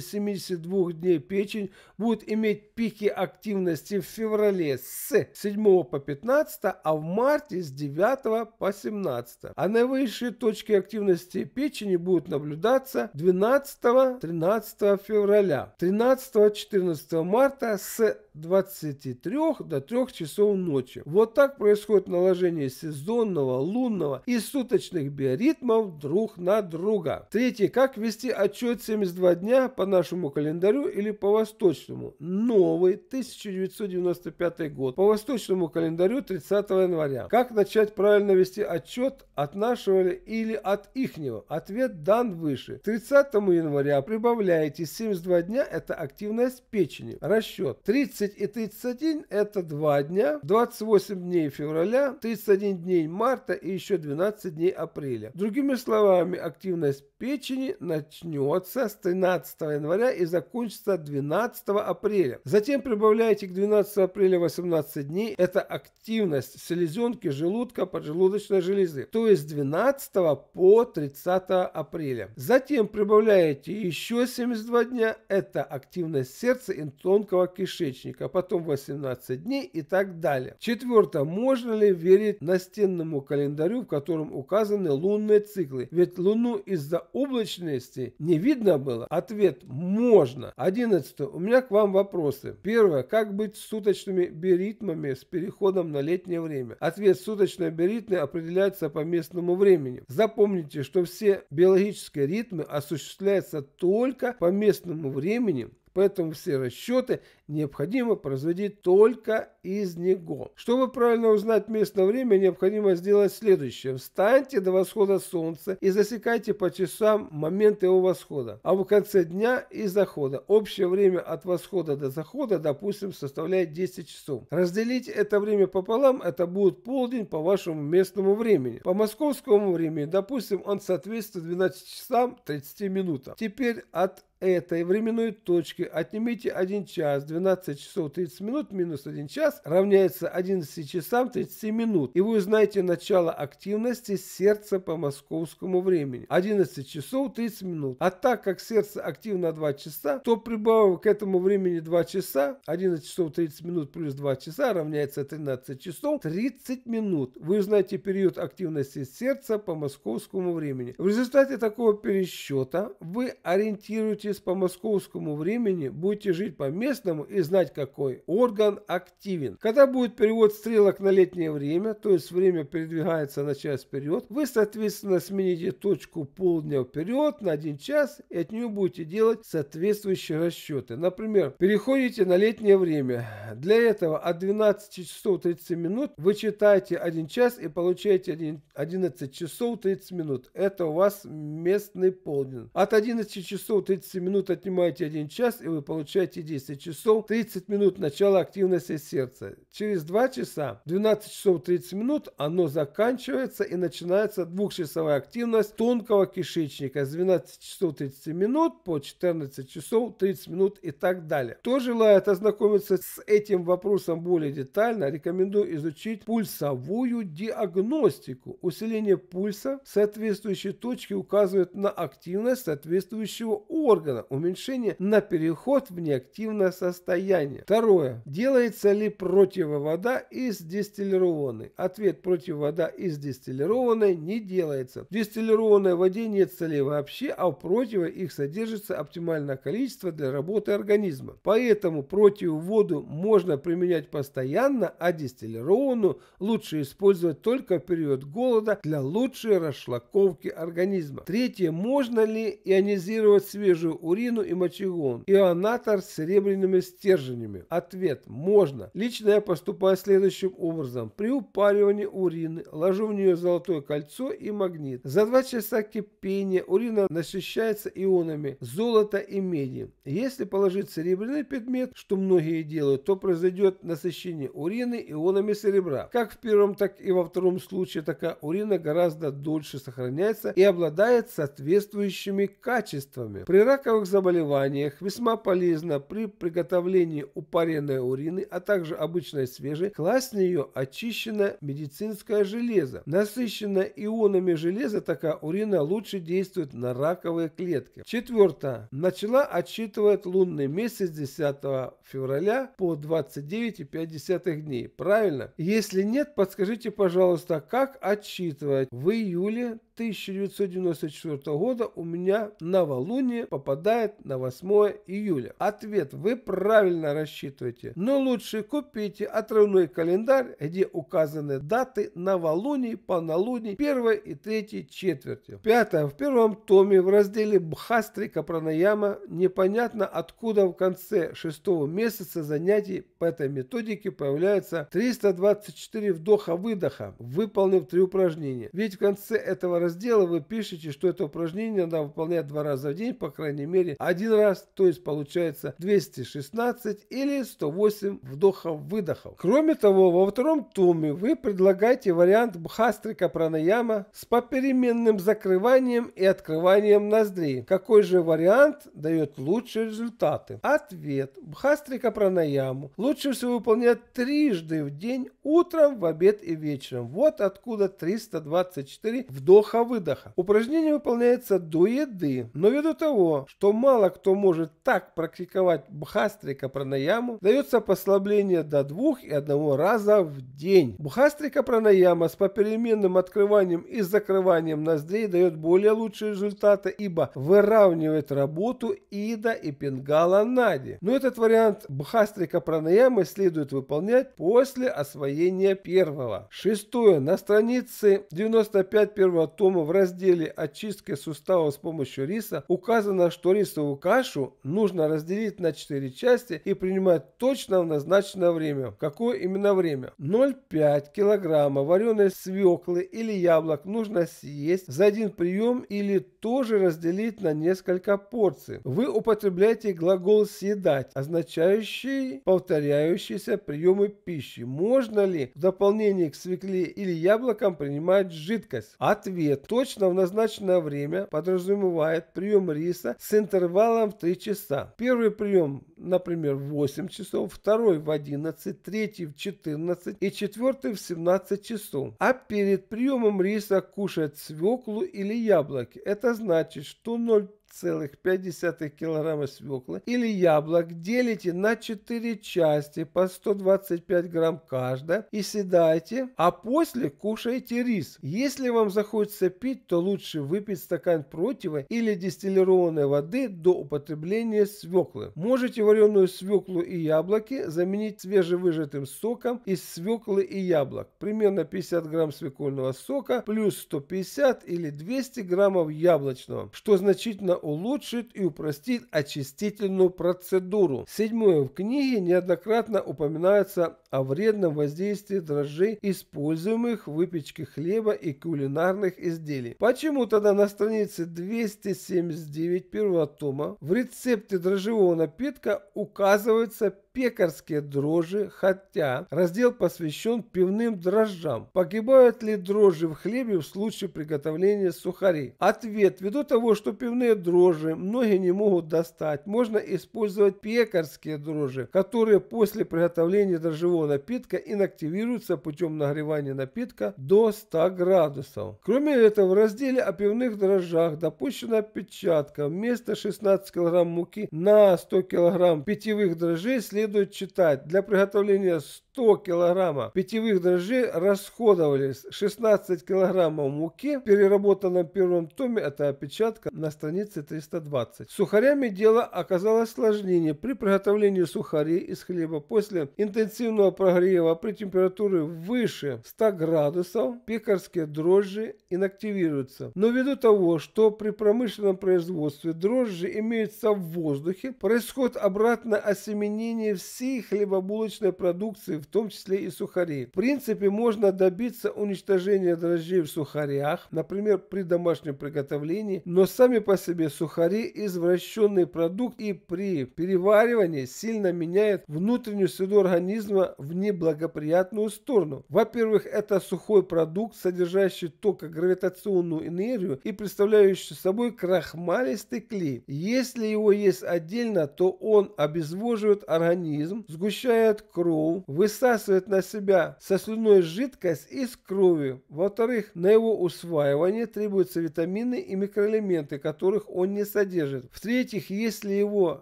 72 дней печень будет иметь пики активности активности в феврале с 7 по 15, а в марте с 9 по 17. А наивысшие точки активности печени будут наблюдаться 12-13 февраля, 13-14 марта с 23 до 3 часов ночи. Вот так происходит наложение сезонного, лунного и суточных биоритмов друг на друга. Третье. Как вести отчет 72 дня по нашему календарю или по восточному? Новый 1900 1995 год по восточному календарю 30 января. Как начать правильно вести отчет от нашего или от ихнего? Ответ дан выше. 30 января прибавляете 72 дня – это активность печени. Расчет. 30 и 31 – это 2 дня, 28 дней февраля, 31 дней марта и еще 12 дней апреля. Другими словами, активность печени начнется с 13 января и закончится 12 апреля. Затем прибавляете к 12 апреля 18 дней – это активность селезенки, желудка, поджелудочной железы, то есть с 12 по 30 апреля. Затем прибавляете еще 72 дня – это активность сердца и тонкого кишечника, потом 18 дней и так далее. Четвертое. Можно ли верить настенному календарю, в котором указаны лунные циклы? Ведь Луну из-за облачности не видно было. Ответ – можно. 11. У меня к вам вопросы. Первое. Как быть жить суточными беритмами с переходом на летнее время. Ответ суточной беритмы определяется по местному времени. Запомните, что все биологические ритмы осуществляются только по местному времени, Поэтому все расчеты необходимо производить только из него. Чтобы правильно узнать местное время, необходимо сделать следующее. Встаньте до восхода солнца и засекайте по часам момент его восхода, а в конце дня и захода. Общее время от восхода до захода, допустим, составляет 10 часов. Разделить это время пополам, это будет полдень по вашему местному времени. По московскому времени, допустим, он соответствует 12 часам 30 минутам. Теперь от этой временной точки отнимите 1 час 12 12 часов 30 минут минус 1 час равняется 11 часам 30 минут. И вы узнаете начало активности сердца по московскому времени. 11 часов 30 минут. А так как сердце активно 2 часа, то прибавив к этому времени 2 часа, 11 часов 30 минут плюс 2 часа равняется 13 часов 30 минут. Вы узнаете период активности сердца по московскому времени. В результате такого пересчета вы ориентируетесь по московскому времени, будете жить по местному и знать, какой орган активен. Когда будет перевод стрелок на летнее время, то есть время передвигается на час вперед, вы, соответственно, смените точку полдня вперед на один час и от нее будете делать соответствующие расчеты. Например, переходите на летнее время. Для этого от 12 часов 30 минут вы читаете 1 час и получаете 11 часов 30 минут. Это у вас местный полдень. От 11 часов 30 минут отнимаете 1 час и вы получаете 10 часов провел 30 минут начала активности сердца. Через 2 часа, 12 часов 30 минут, оно заканчивается и начинается двухчасовая активность тонкого кишечника с 12 часов 30 минут по 14 часов 30 минут и так далее. Кто желает ознакомиться с этим вопросом более детально, рекомендую изучить пульсовую диагностику. Усиление пульса соответствующей точки указывает на активность соответствующего органа, уменьшение на переход в неактивное состояние противостояния. Второе. Делается ли противовода из дистиллированной? Ответ. Противовода из дистиллированной не делается. В дистиллированной воде нет солей вообще, а в противо их содержится оптимальное количество для работы организма. Поэтому противоводу можно применять постоянно, а дистиллированную лучше использовать только в период голода для лучшей расшлаковки организма. Третье. Можно ли ионизировать свежую урину и мочегон? Ионатор с серебряными стерженями? Ответ – можно. Лично я поступаю следующим образом. При упаривании урины ложу в нее золотое кольцо и магнит. За два часа кипения урина насыщается ионами золота и меди. Если положить серебряный предмет, что многие делают, то произойдет насыщение урины ионами серебра. Как в первом, так и во втором случае такая урина гораздо дольше сохраняется и обладает соответствующими качествами. При раковых заболеваниях весьма полезно при приготовлении приготовлении упаренной урины, а также обычной свежей, класть в нее очищенное медицинское железо. насыщенное ионами железа такая урина лучше действует на раковые клетки. Четвертое. Начала отсчитывать лунный месяц 10 февраля по 29,5 дней. Правильно? Если нет, подскажите, пожалуйста, как отсчитывать в июле 1994 года у меня новолуние попадает на 8 июля. Ответ вы правильно рассчитываете, но лучше купите отрывной календарь, где указаны даты новолуний, полнолуний, первой и третьей четверти. Пятое. В первом томе в разделе Бхастрика Пранаяма непонятно откуда в конце шестого месяца занятий по этой методике появляется 324 вдоха-выдоха, выполнив три упражнения. Ведь в конце этого разделения раздела вы пишете, что это упражнение надо выполнять два раза в день, по крайней мере один раз, то есть получается 216 или 108 вдохов-выдохов. Кроме того, во втором томе вы предлагаете вариант бхастрика пранаяма с попеременным закрыванием и открыванием ноздрей. Какой же вариант дает лучшие результаты? Ответ. Бхастрика пранаяму лучше всего выполнять трижды в день, утром, в обед и вечером. Вот откуда 324 вдоха выдоха Упражнение выполняется до еды, но ввиду того, что мало кто может так практиковать бхастрика пранаяму, дается послабление до двух и одного раза в день. Бхастрика пранаяма с попеременным открыванием и закрыванием ноздрей дает более лучшие результаты, ибо выравнивает работу ида и пингала нади. Но этот вариант бхастрика пранаямы следует выполнять после освоения первого. Шестое. На странице 95 первого тома Поэтому в разделе «Очистка сустава с помощью риса» указано, что рисовую кашу нужно разделить на 4 части и принимать точно в назначенное время. Какое именно время? 0,5 килограмма вареной свеклы или яблок нужно съесть за один прием или тоже разделить на несколько порций. Вы употребляете глагол «съедать», означающий повторяющиеся приемы пищи. Можно ли в дополнение к свекле или яблокам принимать жидкость? Ответ диет точно в назначенное время подразумевает прием риса с интервалом в 3 часа. Первый прием, например, в 8 часов, второй в 11, третий в 14 и четвертый в 17 часов. А перед приемом риса кушать свеклу или яблоки. Это значит, что 0,5 1,5 килограмма свеклы или яблок делите на 4 части по 125 грамм каждая и съедайте, а после кушайте рис. Если вам захочется пить, то лучше выпить стакан протива или дистиллированной воды до употребления свеклы. Можете вареную свеклу и яблоки заменить свежевыжатым соком из свеклы и яблок. Примерно 50 грамм свекольного сока плюс 150 или 200 граммов яблочного, что значительно улучшит и упростит очистительную процедуру. Седьмое. В книге неоднократно упоминается о вредном воздействии дрожжей, используемых в выпечке хлеба и кулинарных изделий. Почему тогда на странице 279 первого тома в рецепте дрожжевого напитка указывается пекарские дрожжи, хотя раздел посвящен пивным дрожжам. Погибают ли дрожжи в хлебе в случае приготовления сухарей? Ответ. Ввиду того, что пивные дрожжи многие не могут достать, можно использовать пекарские дрожжи, которые после приготовления дрожжевого напитка инактивируются путем нагревания напитка до 100 градусов. Кроме этого, в разделе о пивных дрожжах допущена печатка вместо 16 кг муки на 100 кг питьевых дрожжей следует следует читать для приготовления 100 килограммов питьевых дрожжей расходовались 16 килограммов муки. В переработанном первом томе это опечатка на странице 320. С сухарями дело оказалось сложнее. При приготовлении сухарей из хлеба после интенсивного прогрева при температуре выше 100 градусов пекарские дрожжи инактивируются. Но ввиду того, что при промышленном производстве дрожжи имеются в воздухе, происходит обратное осеменение всей хлебобулочной продукции в том числе и сухари. В принципе, можно добиться уничтожения дрожжей в сухарях, например, при домашнем приготовлении, но сами по себе сухари извращенный продукт и при переваривании сильно меняет внутреннюю среду организма в неблагоприятную сторону. Во-первых, это сухой продукт, содержащий только гравитационную энергию и представляющий собой крахмалистый клей. Если его есть отдельно, то он обезвоживает организм, сгущает кровь, высасывает на себя сосудную жидкость из крови. Во-вторых, на его усваивание требуются витамины и микроэлементы, которых он не содержит. В-третьих, если его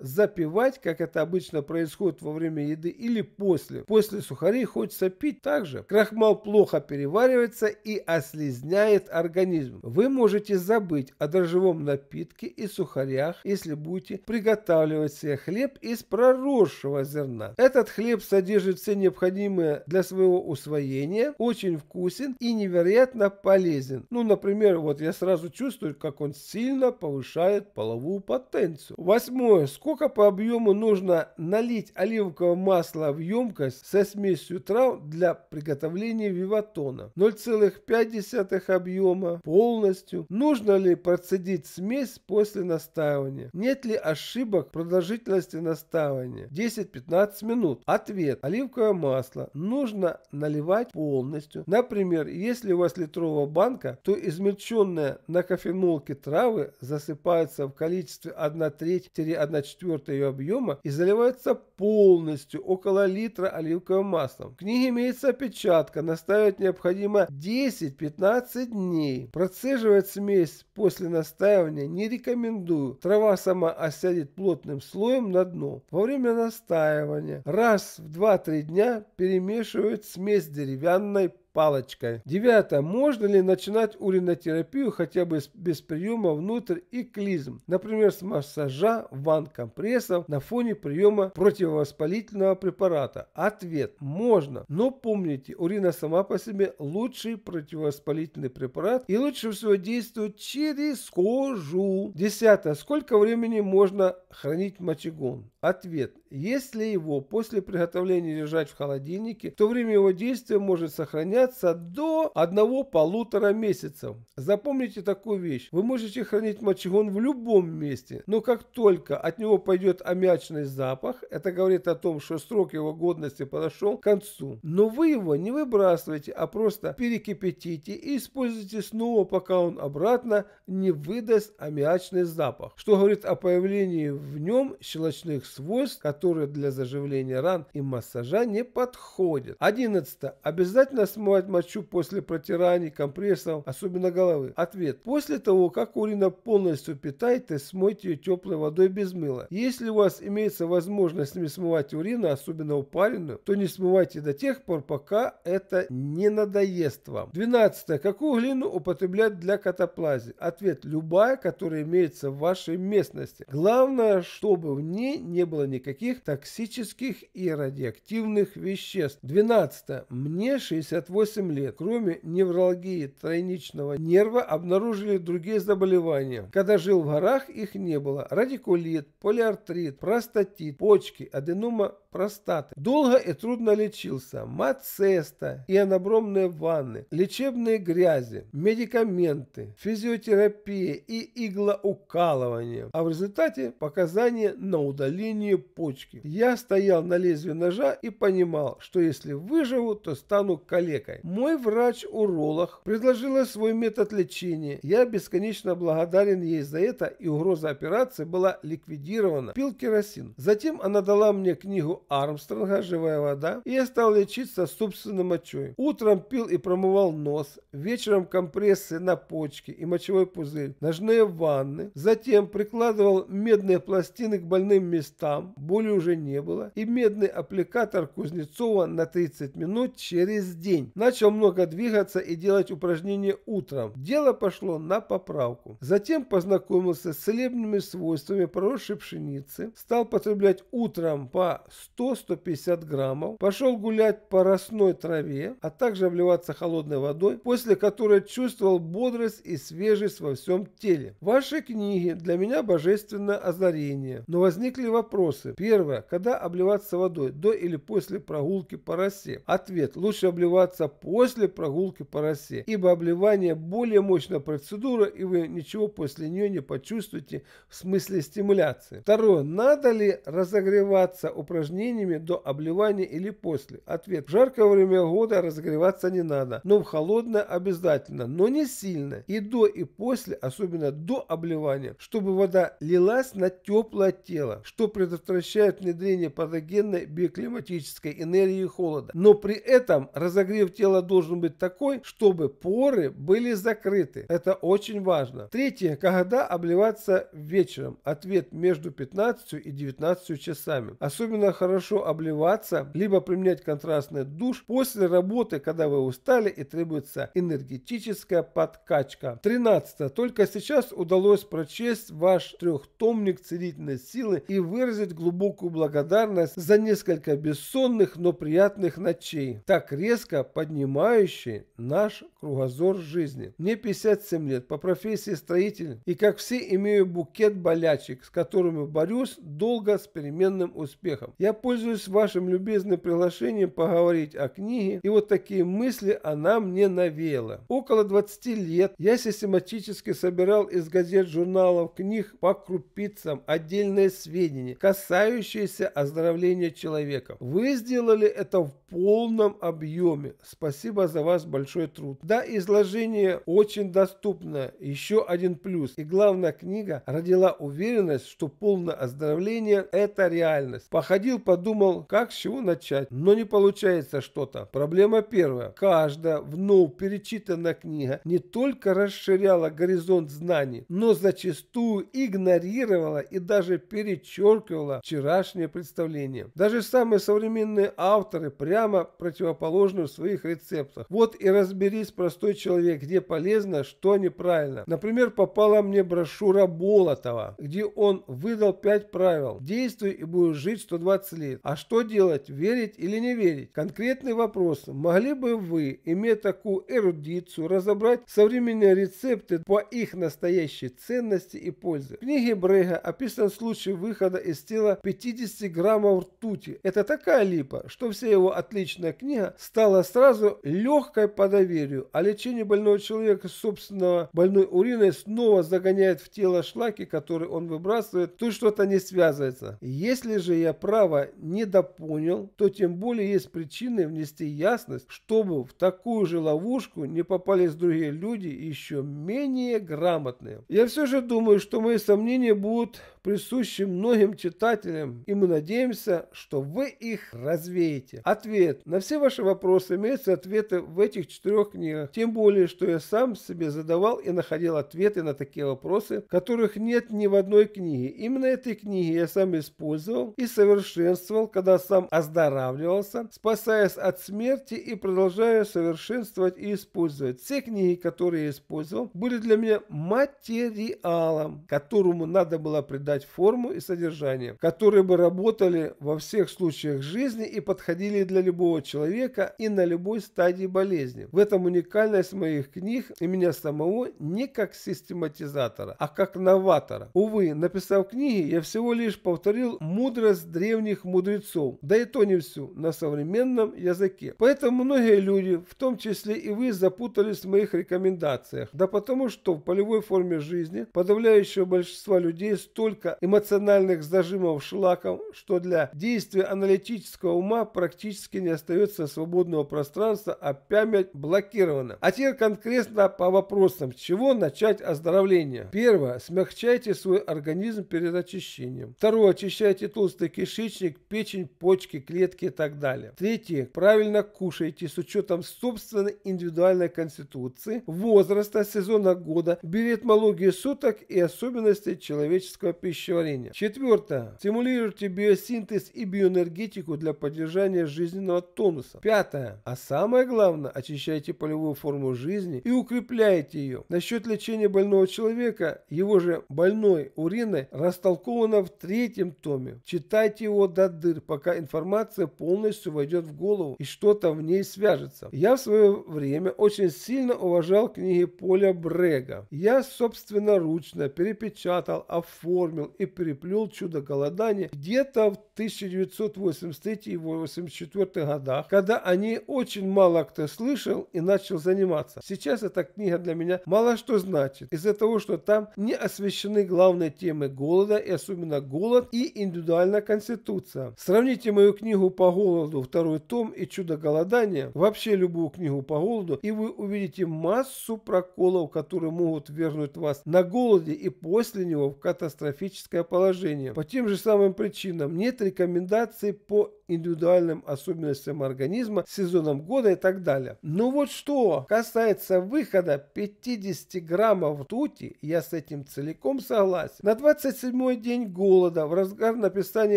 запивать, как это обычно происходит во время еды или после, после сухарей хочется пить также. Крахмал плохо переваривается и ослизняет организм. Вы можете забыть о дрожжевом напитке и сухарях, если будете приготавливать себе хлеб из проросшего зерна. Этот хлеб содержит все необходимые необходимое для своего усвоения, очень вкусен и невероятно полезен. Ну, например, вот я сразу чувствую, как он сильно повышает половую потенцию. Восьмое. Сколько по объему нужно налить оливкового масла в емкость со смесью трав для приготовления виватона? 0,5 объема полностью. Нужно ли процедить смесь после настаивания? Нет ли ошибок продолжительности настаивания? 10-15 минут. Ответ. Оливковое масло масло нужно наливать полностью. Например, если у вас литровая банка, то измельченные на кофемолке травы засыпаются в количестве 1 треть-1 четвертая ее объема и заливаются полностью около литра оливковым маслом. В книге имеется опечатка, настаивать необходимо 10-15 дней. Процеживать смесь после настаивания не рекомендую. Трава сама осядет плотным слоем на дно. Во время настаивания раз в 2-3 дня перемешивают смесь деревянной палочкой. Девятое. Можно ли начинать уринотерапию хотя бы без приема внутрь и клизм, например, с массажа ванн компрессов на фоне приема противовоспалительного препарата? Ответ. Можно. Но помните, урина сама по себе лучший противовоспалительный препарат и лучше всего действует через кожу. Десятое. Сколько времени можно хранить мочегон? Ответ. Если его после приготовления лежать в холодильнике, то время его действия может сохраняться хранятся до одного полутора месяцев. Запомните такую вещь. Вы можете хранить мочегон в любом месте, но как только от него пойдет аммиачный запах, это говорит о том, что срок его годности подошел к концу. Но вы его не выбрасываете, а просто перекипятите и используйте снова, пока он обратно не выдаст аммиачный запах, что говорит о появлении в нем щелочных свойств, которые для заживления ран и массажа не подходят. 11. Обязательно смотрите смывать мочу после протираний, компрессов, особенно головы? Ответ. После того, как урина полностью питает, смойте ее теплой водой без мыла. Если у вас имеется возможность не смывать урину, особенно упаренную, то не смывайте до тех пор, пока это не надоест вам. 12. Какую глину употреблять для катаплазии? Ответ. Любая, которая имеется в вашей местности. Главное, чтобы в ней не было никаких токсических и радиоактивных веществ. 12. Мне 68 8 лет. Кроме неврологии тройничного нерва обнаружили другие заболевания. Когда жил в горах, их не было. Радикулит, полиартрит, простатит, почки, аденома простаты. Долго и трудно лечился. Мацеста и анабромные ванны, лечебные грязи, медикаменты, физиотерапия и иглоукалывание. А в результате показания на удаление почки. Я стоял на лезвии ножа и понимал, что если выживу, то стану калекой. Мой врач-уролог предложила свой метод лечения. Я бесконечно благодарен ей за это и угроза операции была ликвидирована. Пил керосин. Затем она дала мне книгу Армстронга «Живая вода» и я стал лечиться собственной мочой. Утром пил и промывал нос, вечером компрессы на почки и мочевой пузырь, ножные ванны, затем прикладывал медные пластины к больным местам, боли уже не было, и медный аппликатор Кузнецова на 30 минут через день. Начал много двигаться и делать упражнения утром. Дело пошло на поправку. Затем познакомился с целебными свойствами проросшей пшеницы, стал потреблять утром по 100 100-150 граммов, пошел гулять по росной траве, а также обливаться холодной водой, после которой чувствовал бодрость и свежесть во всем теле. Ваши книги для меня божественное озарение. Но возникли вопросы. Первое. Когда обливаться водой? До или после прогулки по росе? Ответ. Лучше обливаться после прогулки по росе, ибо обливание более мощная процедура, и вы ничего после нее не почувствуете в смысле стимуляции. Второе. Надо ли разогреваться упражнением изменениями до обливания или после. Ответ. В жаркое время года разогреваться не надо, но в холодное обязательно, но не сильно. И до, и после, особенно до обливания, чтобы вода лилась на теплое тело, что предотвращает внедрение патогенной биоклиматической энергии холода. Но при этом разогрев тела должен быть такой, чтобы поры были закрыты. Это очень важно. Третье. Когда обливаться вечером? Ответ между 15 и 19 часами. Особенно хорошо хорошо обливаться, либо применять контрастный душ после работы, когда вы устали и требуется энергетическая подкачка. 13. Только сейчас удалось прочесть ваш трехтомник целительной силы и выразить глубокую благодарность за несколько бессонных, но приятных ночей, так резко поднимающий наш кругозор жизни. Мне 57 лет, по профессии строитель, и как все имею букет болячек, с которыми борюсь долго с переменным успехом. Я пользуюсь вашим любезным приглашением поговорить о книге, и вот такие мысли она мне навеяла. Около 20 лет я систематически собирал из газет, журналов, книг по крупицам отдельные сведения, касающиеся оздоровления человека. Вы сделали это в полном объеме. Спасибо за ваш большой труд. Да изложение очень доступно, еще один плюс. И главная книга родила уверенность, что полное оздоровление – это реальность. Походил, подумал, как с чего начать, но не получается что-то. Проблема первая. Каждая вновь перечитанная книга не только расширяла горизонт знаний, но зачастую игнорировала и даже перечеркивала вчерашнее представление. Даже самые современные авторы прямо противоположны в своих рецептах. Вот и разберись простой человек, где полезно, что неправильно. Например, попала мне брошюра Болотова, где он выдал 5 правил. Действуй и будешь жить 120 лет. А что делать, верить или не верить? Конкретный вопрос. Могли бы вы, имея такую эрудицию, разобрать современные рецепты по их настоящей ценности и пользе? В книге Брега описан случай выхода из тела 50 граммов ртути. Это такая липа, что вся его отличная книга стала сразу легкой по доверию, а лечение больного человека собственно больной уриной снова загоняет в тело шлаки, которые он выбрасывает, тут что-то не связывается. Если же я право недопонял, то тем более есть причины внести ясность, чтобы в такую же ловушку не попались другие люди еще менее грамотные. Я все же думаю, что мои сомнения будут присущи многим читателям, и мы надеемся, что вы их развеете. Ответ. На все ваши вопросы имеются ответы в этих четырех книгах. Тем более, что я сам себе задавал и находил ответы на такие вопросы, которых нет ни в одной книге. Именно этой книги я сам использовал и совершенствовал, когда сам оздоравливался, спасаясь от смерти и продолжаю совершенствовать и использовать. Все книги, которые я использовал, были для меня материалом, которому надо было придать создать форму и содержание, которые бы работали во всех случаях жизни и подходили для любого человека и на любой стадии болезни. В этом уникальность моих книг и меня самого не как систематизатора, а как новатора. Увы, написав книги, я всего лишь повторил мудрость древних мудрецов, да и то не всю, на современном языке. Поэтому многие люди, в том числе и вы, запутались в моих рекомендациях. Да потому что в полевой форме жизни подавляющего большинства людей столько столько эмоциональных зажимов шлаком, что для действия аналитического ума практически не остается свободного пространства, а память блокирована. А теперь конкретно по вопросам, с чего начать оздоровление. Первое. Смягчайте свой организм перед очищением. Второе. Очищайте толстый кишечник, печень, почки, клетки и так далее. Третье. Правильно кушайте с учетом собственной индивидуальной конституции, возраста, сезона года, биоритмологии суток и особенностей человеческого питания пищеварения. Четвертое. Стимулируйте биосинтез и биоэнергетику для поддержания жизненного тонуса. Пятое. А самое главное, очищайте полевую форму жизни и укрепляйте ее. Насчет лечения больного человека, его же больной уриной, растолковано в третьем томе. Читайте его до дыр, пока информация полностью войдет в голову и что-то в ней свяжется. Я в свое время очень сильно уважал книги Поля Брега. Я собственноручно перепечатал, оформил оформил и переплел чудо голодания где-то в 1983-84 годах, когда они очень мало кто слышал и начал заниматься. Сейчас эта книга для меня мало что значит, из-за того, что там не освещены главные темы голода и особенно голод и индивидуальная конституция. Сравните мою книгу по голоду, второй том и чудо голодания, вообще любую книгу по голоду, и вы увидите массу проколов, которые могут вернуть вас на голоде и после него в катастрофе юридическое положение. По тем же самым причинам нет рекомендаций по индивидуальным особенностям организма, сезонам года и так далее. Но вот что касается выхода 50 граммов ртути, я с этим целиком согласен. На 27 день голода, в разгар написания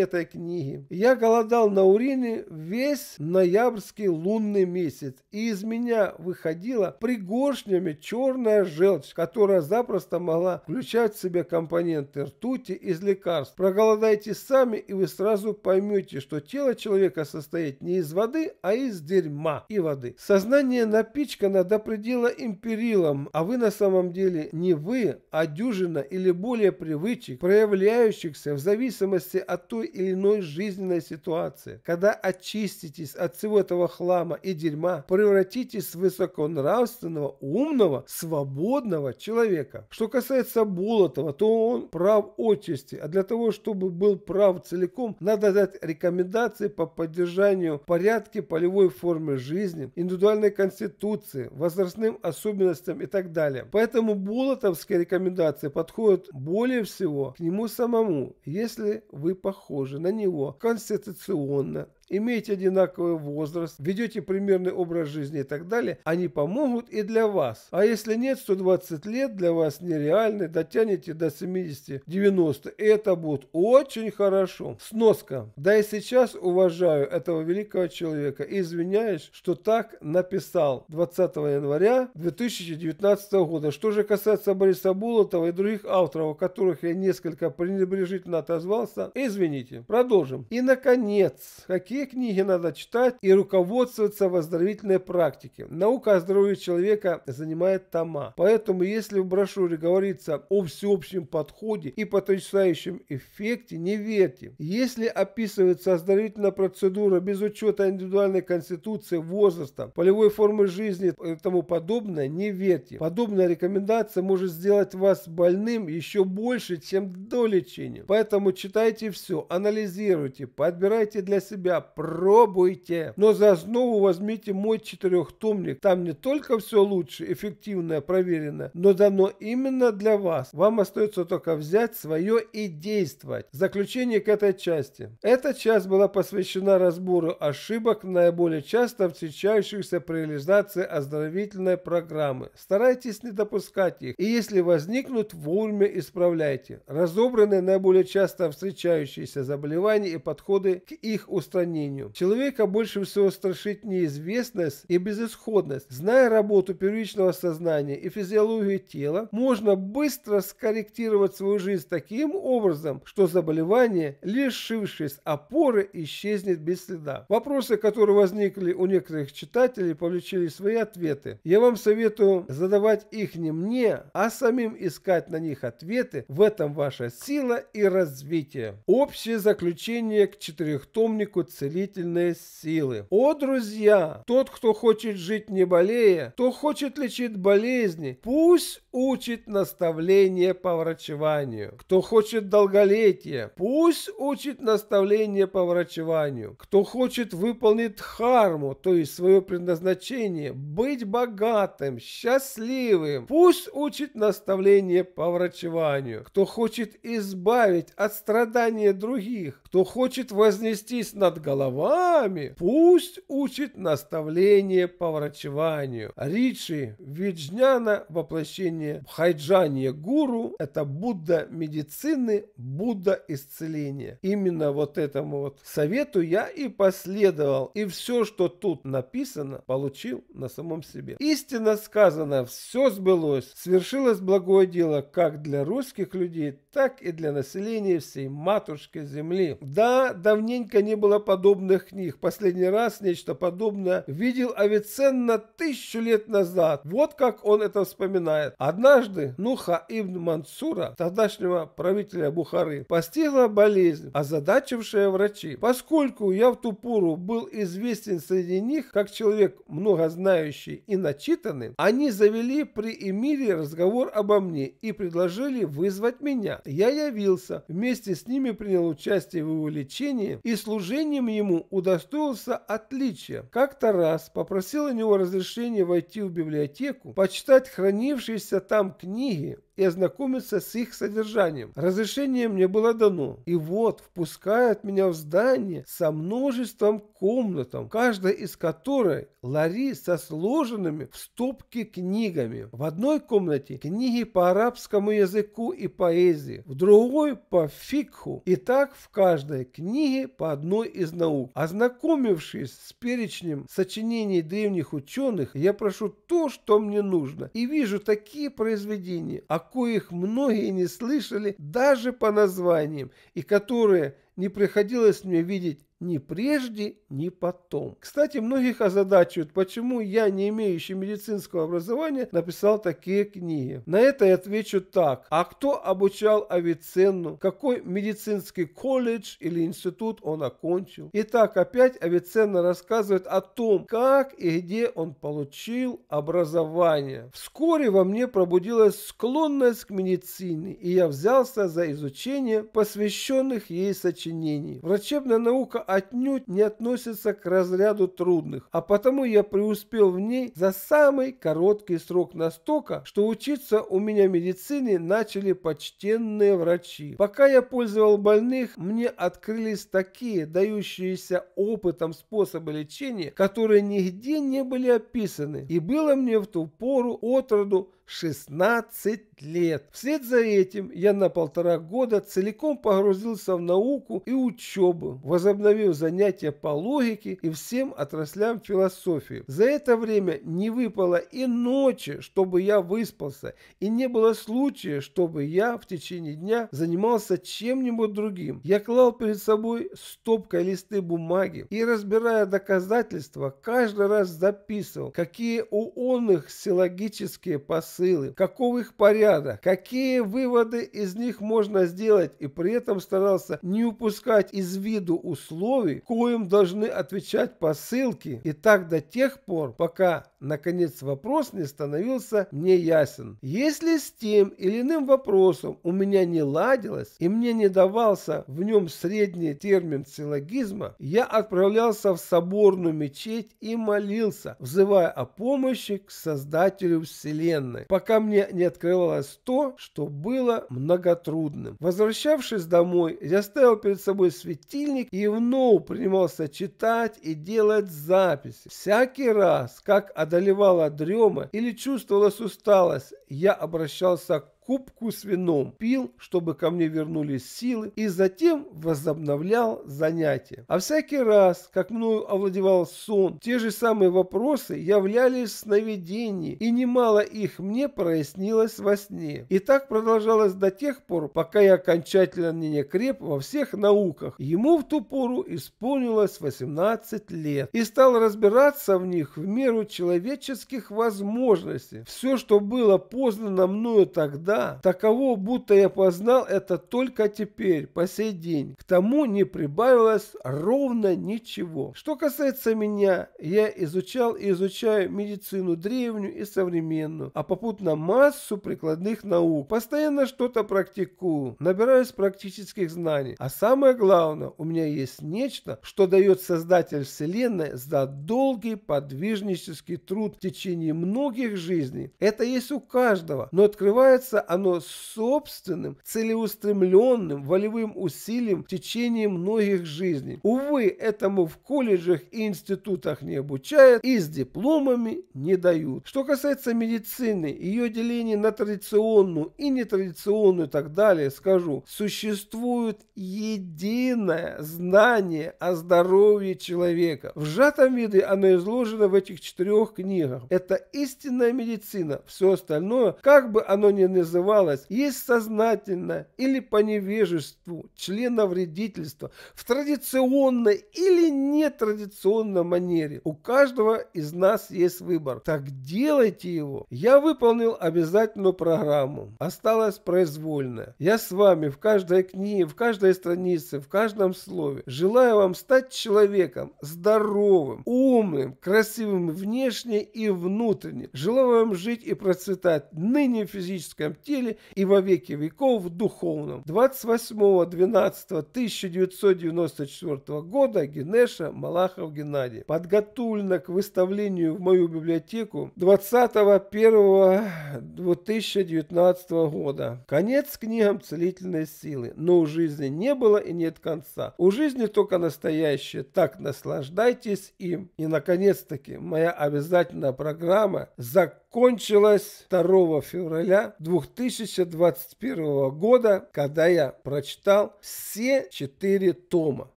этой книги, я голодал на урине весь ноябрьский лунный месяц, и из меня выходила пригоршнями черная желчь, которая запросто могла включать в себя компоненты ртути, культе из лекарств. Проголодайтесь сами, и вы сразу поймете, что тело человека состоит не из воды, а из дерьма и воды. Сознание напичкано до предела империлом, а вы на самом деле не вы, а дюжина или более привычек, проявляющихся в зависимости от той или иной жизненной ситуации. Когда очиститесь от всего этого хлама и дерьма, превратитесь в высоконравственного, умного, свободного человека. Что касается Болотова, то он прав очень почести, а для того, чтобы был прав целиком, надо дать рекомендации по поддержанию порядки полевой формы жизни, индивидуальной конституции, возрастным особенностям и так далее. Поэтому Болотовские рекомендации подходят более всего к нему самому, если вы похожи на него конституционно, имеете одинаковый возраст, ведете примерный образ жизни и так далее, они помогут и для вас. А если нет, 120 лет для вас нереальны, дотянете до 70-90. Это будет очень хорошо. Сноска. Да и сейчас уважаю этого великого человека извиняюсь, что так написал 20 января 2019 года. Что же касается Бориса Булатова и других авторов, о которых я несколько пренебрежительно отозвался, извините. Продолжим. И наконец, какие Две книги надо читать и руководствоваться в оздоровительной практике. Наука о здоровье человека занимает тома. Поэтому, если в брошюре говорится о всеобщем подходе и потрясающем эффекте, не верьте. Если описывается оздоровительная процедура без учета индивидуальной конституции, возраста, полевой формы жизни и тому подобное, не верьте. Подобная рекомендация может сделать вас больным еще больше, чем до лечения. Поэтому читайте все, анализируйте, подбирайте для себя пробуйте. Но за основу возьмите мой четырехтомник. Там не только все лучше, эффективное, проверенное, но дано именно для вас. Вам остается только взять свое и действовать. Заключение к этой части. Эта часть была посвящена разбору ошибок, наиболее часто встречающихся при реализации оздоровительной программы. Старайтесь не допускать их. И если возникнут, вовремя исправляйте. Разобраны наиболее часто встречающиеся заболевания и подходы к их устранению сомнению. Человека больше всего страшит неизвестность и безысходность. Зная работу первичного сознания и физиологию тела, можно быстро скорректировать свою жизнь таким образом, что заболевание, лишившись опоры, исчезнет без следа. Вопросы, которые возникли у некоторых читателей, получили свои ответы. Я вам советую задавать их не мне, а самим искать на них ответы. В этом ваша сила и развитие. Общее заключение к четырехтомнику целительные силы. О, друзья, тот, кто хочет жить не болея, кто хочет лечить болезни, пусть учит наставление по врачеванию. Кто хочет долголетия, пусть учит наставление по врачеванию. Кто хочет выполнить харму, то есть свое предназначение, быть богатым, счастливым, пусть учит наставление по врачеванию. Кто хочет избавить от страдания других, кто хочет вознестись над головами, пусть учит наставление по врачеванию. Ричи Виджняна, воплощение Бхайджания Гуру, это Будда медицины, Будда исцеления. Именно вот этому вот совету я и последовал. И все, что тут написано, получил на самом себе. Истинно сказано, все сбылось. Свершилось благое дело как для русских людей, так и для населения всей матушки земли. Да, давненько не было подобных книг. Последний раз нечто подобное видел Авиценна тысячу лет назад. Вот как он это вспоминает. Однажды Нуха ибн Мансура, тогдашнего правителя Бухары, постигла болезнь, озадачившая врачи. Поскольку я в ту пору был известен среди них как человек много знающий и начитанный, они завели при Эмире разговор обо мне и предложили вызвать меня. Я явился. Вместе с ними принял участие в своего лечения и служением ему удостоился отличия. Как-то раз попросил у него разрешения войти в библиотеку, почитать хранившиеся там книги и ознакомиться с их содержанием. Разрешение мне было дано. И вот, впускают меня в здание со множеством комнатам, каждая из которой лари со сложенными в стопки книгами. В одной комнате книги по арабскому языку и поэзии, в другой по фикху. И так в каждой книге по одной из наук. Ознакомившись с перечнем сочинений древних ученых, я прошу то, что мне нужно, и вижу такие произведения, о коих многие не слышали даже по названиям и которые не приходилось мне видеть ни прежде, ни потом. Кстати, многих озадачивают, почему я, не имеющий медицинского образования, написал такие книги. На это я отвечу так. А кто обучал Авиценну? Какой медицинский колледж или институт он окончил? Итак, опять Авиценна рассказывает о том, как и где он получил образование. Вскоре во мне пробудилась склонность к медицине, и я взялся за изучение посвященных ей сочинений. Врачебная наука отнюдь не относится к разряду трудных, а потому я преуспел в ней за самый короткий срок настолько, что учиться у меня медицине начали почтенные врачи. Пока я пользовал больных, мне открылись такие, дающиеся опытом способы лечения, которые нигде не были описаны, и было мне в ту пору отроду 16 лет. Вслед за этим я на полтора года целиком погрузился в науку и учебу, возобновив занятия по логике и всем отраслям философии. За это время не выпало и ночи, чтобы я выспался, и не было случая, чтобы я в течение дня занимался чем-нибудь другим. Я клал перед собой стопкой листы бумаги и, разбирая доказательства, каждый раз записывал, какие у онных силогические посылки посылы, каков их порядок, какие выводы из них можно сделать и при этом старался не упускать из виду условий, коим должны отвечать посылки и так до тех пор, пока наконец вопрос не становился мне ясен. Если с тем или иным вопросом у меня не ладилось и мне не давался в нем средний термин силлогизма, я отправлялся в соборную мечеть и молился, взывая о помощи к Создателю Вселенной стороны, пока мне не открывалось то, что было многотрудным. Возвращавшись домой, я ставил перед собой светильник и вновь принимался читать и делать записи. Всякий раз, как одолевала дрема или чувствовалась усталость, я обращался к кубку с вином, пил, чтобы ко мне вернулись силы, и затем возобновлял занятия. А всякий раз, как мною овладевал сон, те же самые вопросы являлись в и немало их мне прояснилось во сне. И так продолжалось до тех пор, пока я окончательно не креп во всех науках. Ему в ту пору исполнилось 18 лет, и стал разбираться в них в меру человеческих возможностей. Все, что было познано мною тогда, да, таково, будто я познал это только теперь, по сей день. К тому не прибавилось ровно ничего. Что касается меня, я изучал и изучаю медицину древнюю и современную, а попутно массу прикладных наук. Постоянно что-то практикую, набираюсь практических знаний. А самое главное, у меня есть нечто, что дает Создатель Вселенной за долгий подвижнический труд в течение многих жизней. Это есть у каждого, но открывается оно собственным, целеустремленным, волевым усилием в течение многих жизней. Увы, этому в колледжах и институтах не обучают и с дипломами не дают. Что касается медицины, ее деление на традиционную и нетрадиционную и так далее, скажу, существует единое знание о здоровье человека. В сжатом виде оно изложено в этих четырех книгах. Это истинная медицина. Все остальное, как бы оно ни, называлось называлось, есть сознательно или по невежеству члена вредительства в традиционной или нетрадиционной манере. У каждого из нас есть выбор. Так делайте его. Я выполнил обязательную программу. Осталось произвольное. Я с вами в каждой книге, в каждой странице, в каждом слове. Желаю вам стать человеком здоровым, умным, красивым внешне и внутренне. Желаю вам жить и процветать ныне в физическом теле и во веки веков в духовном. 28.12.1994 года Генеша Малахов Геннадий. Подготовлено к выставлению в мою библиотеку 20.01.2019 года. Конец книгам целительной силы, но у жизни не было и нет конца. У жизни только настоящее, так наслаждайтесь им. И, наконец-таки, моя обязательная программа «Закон кончилась 2 февраля 2021 года, когда я прочитал все четыре тома.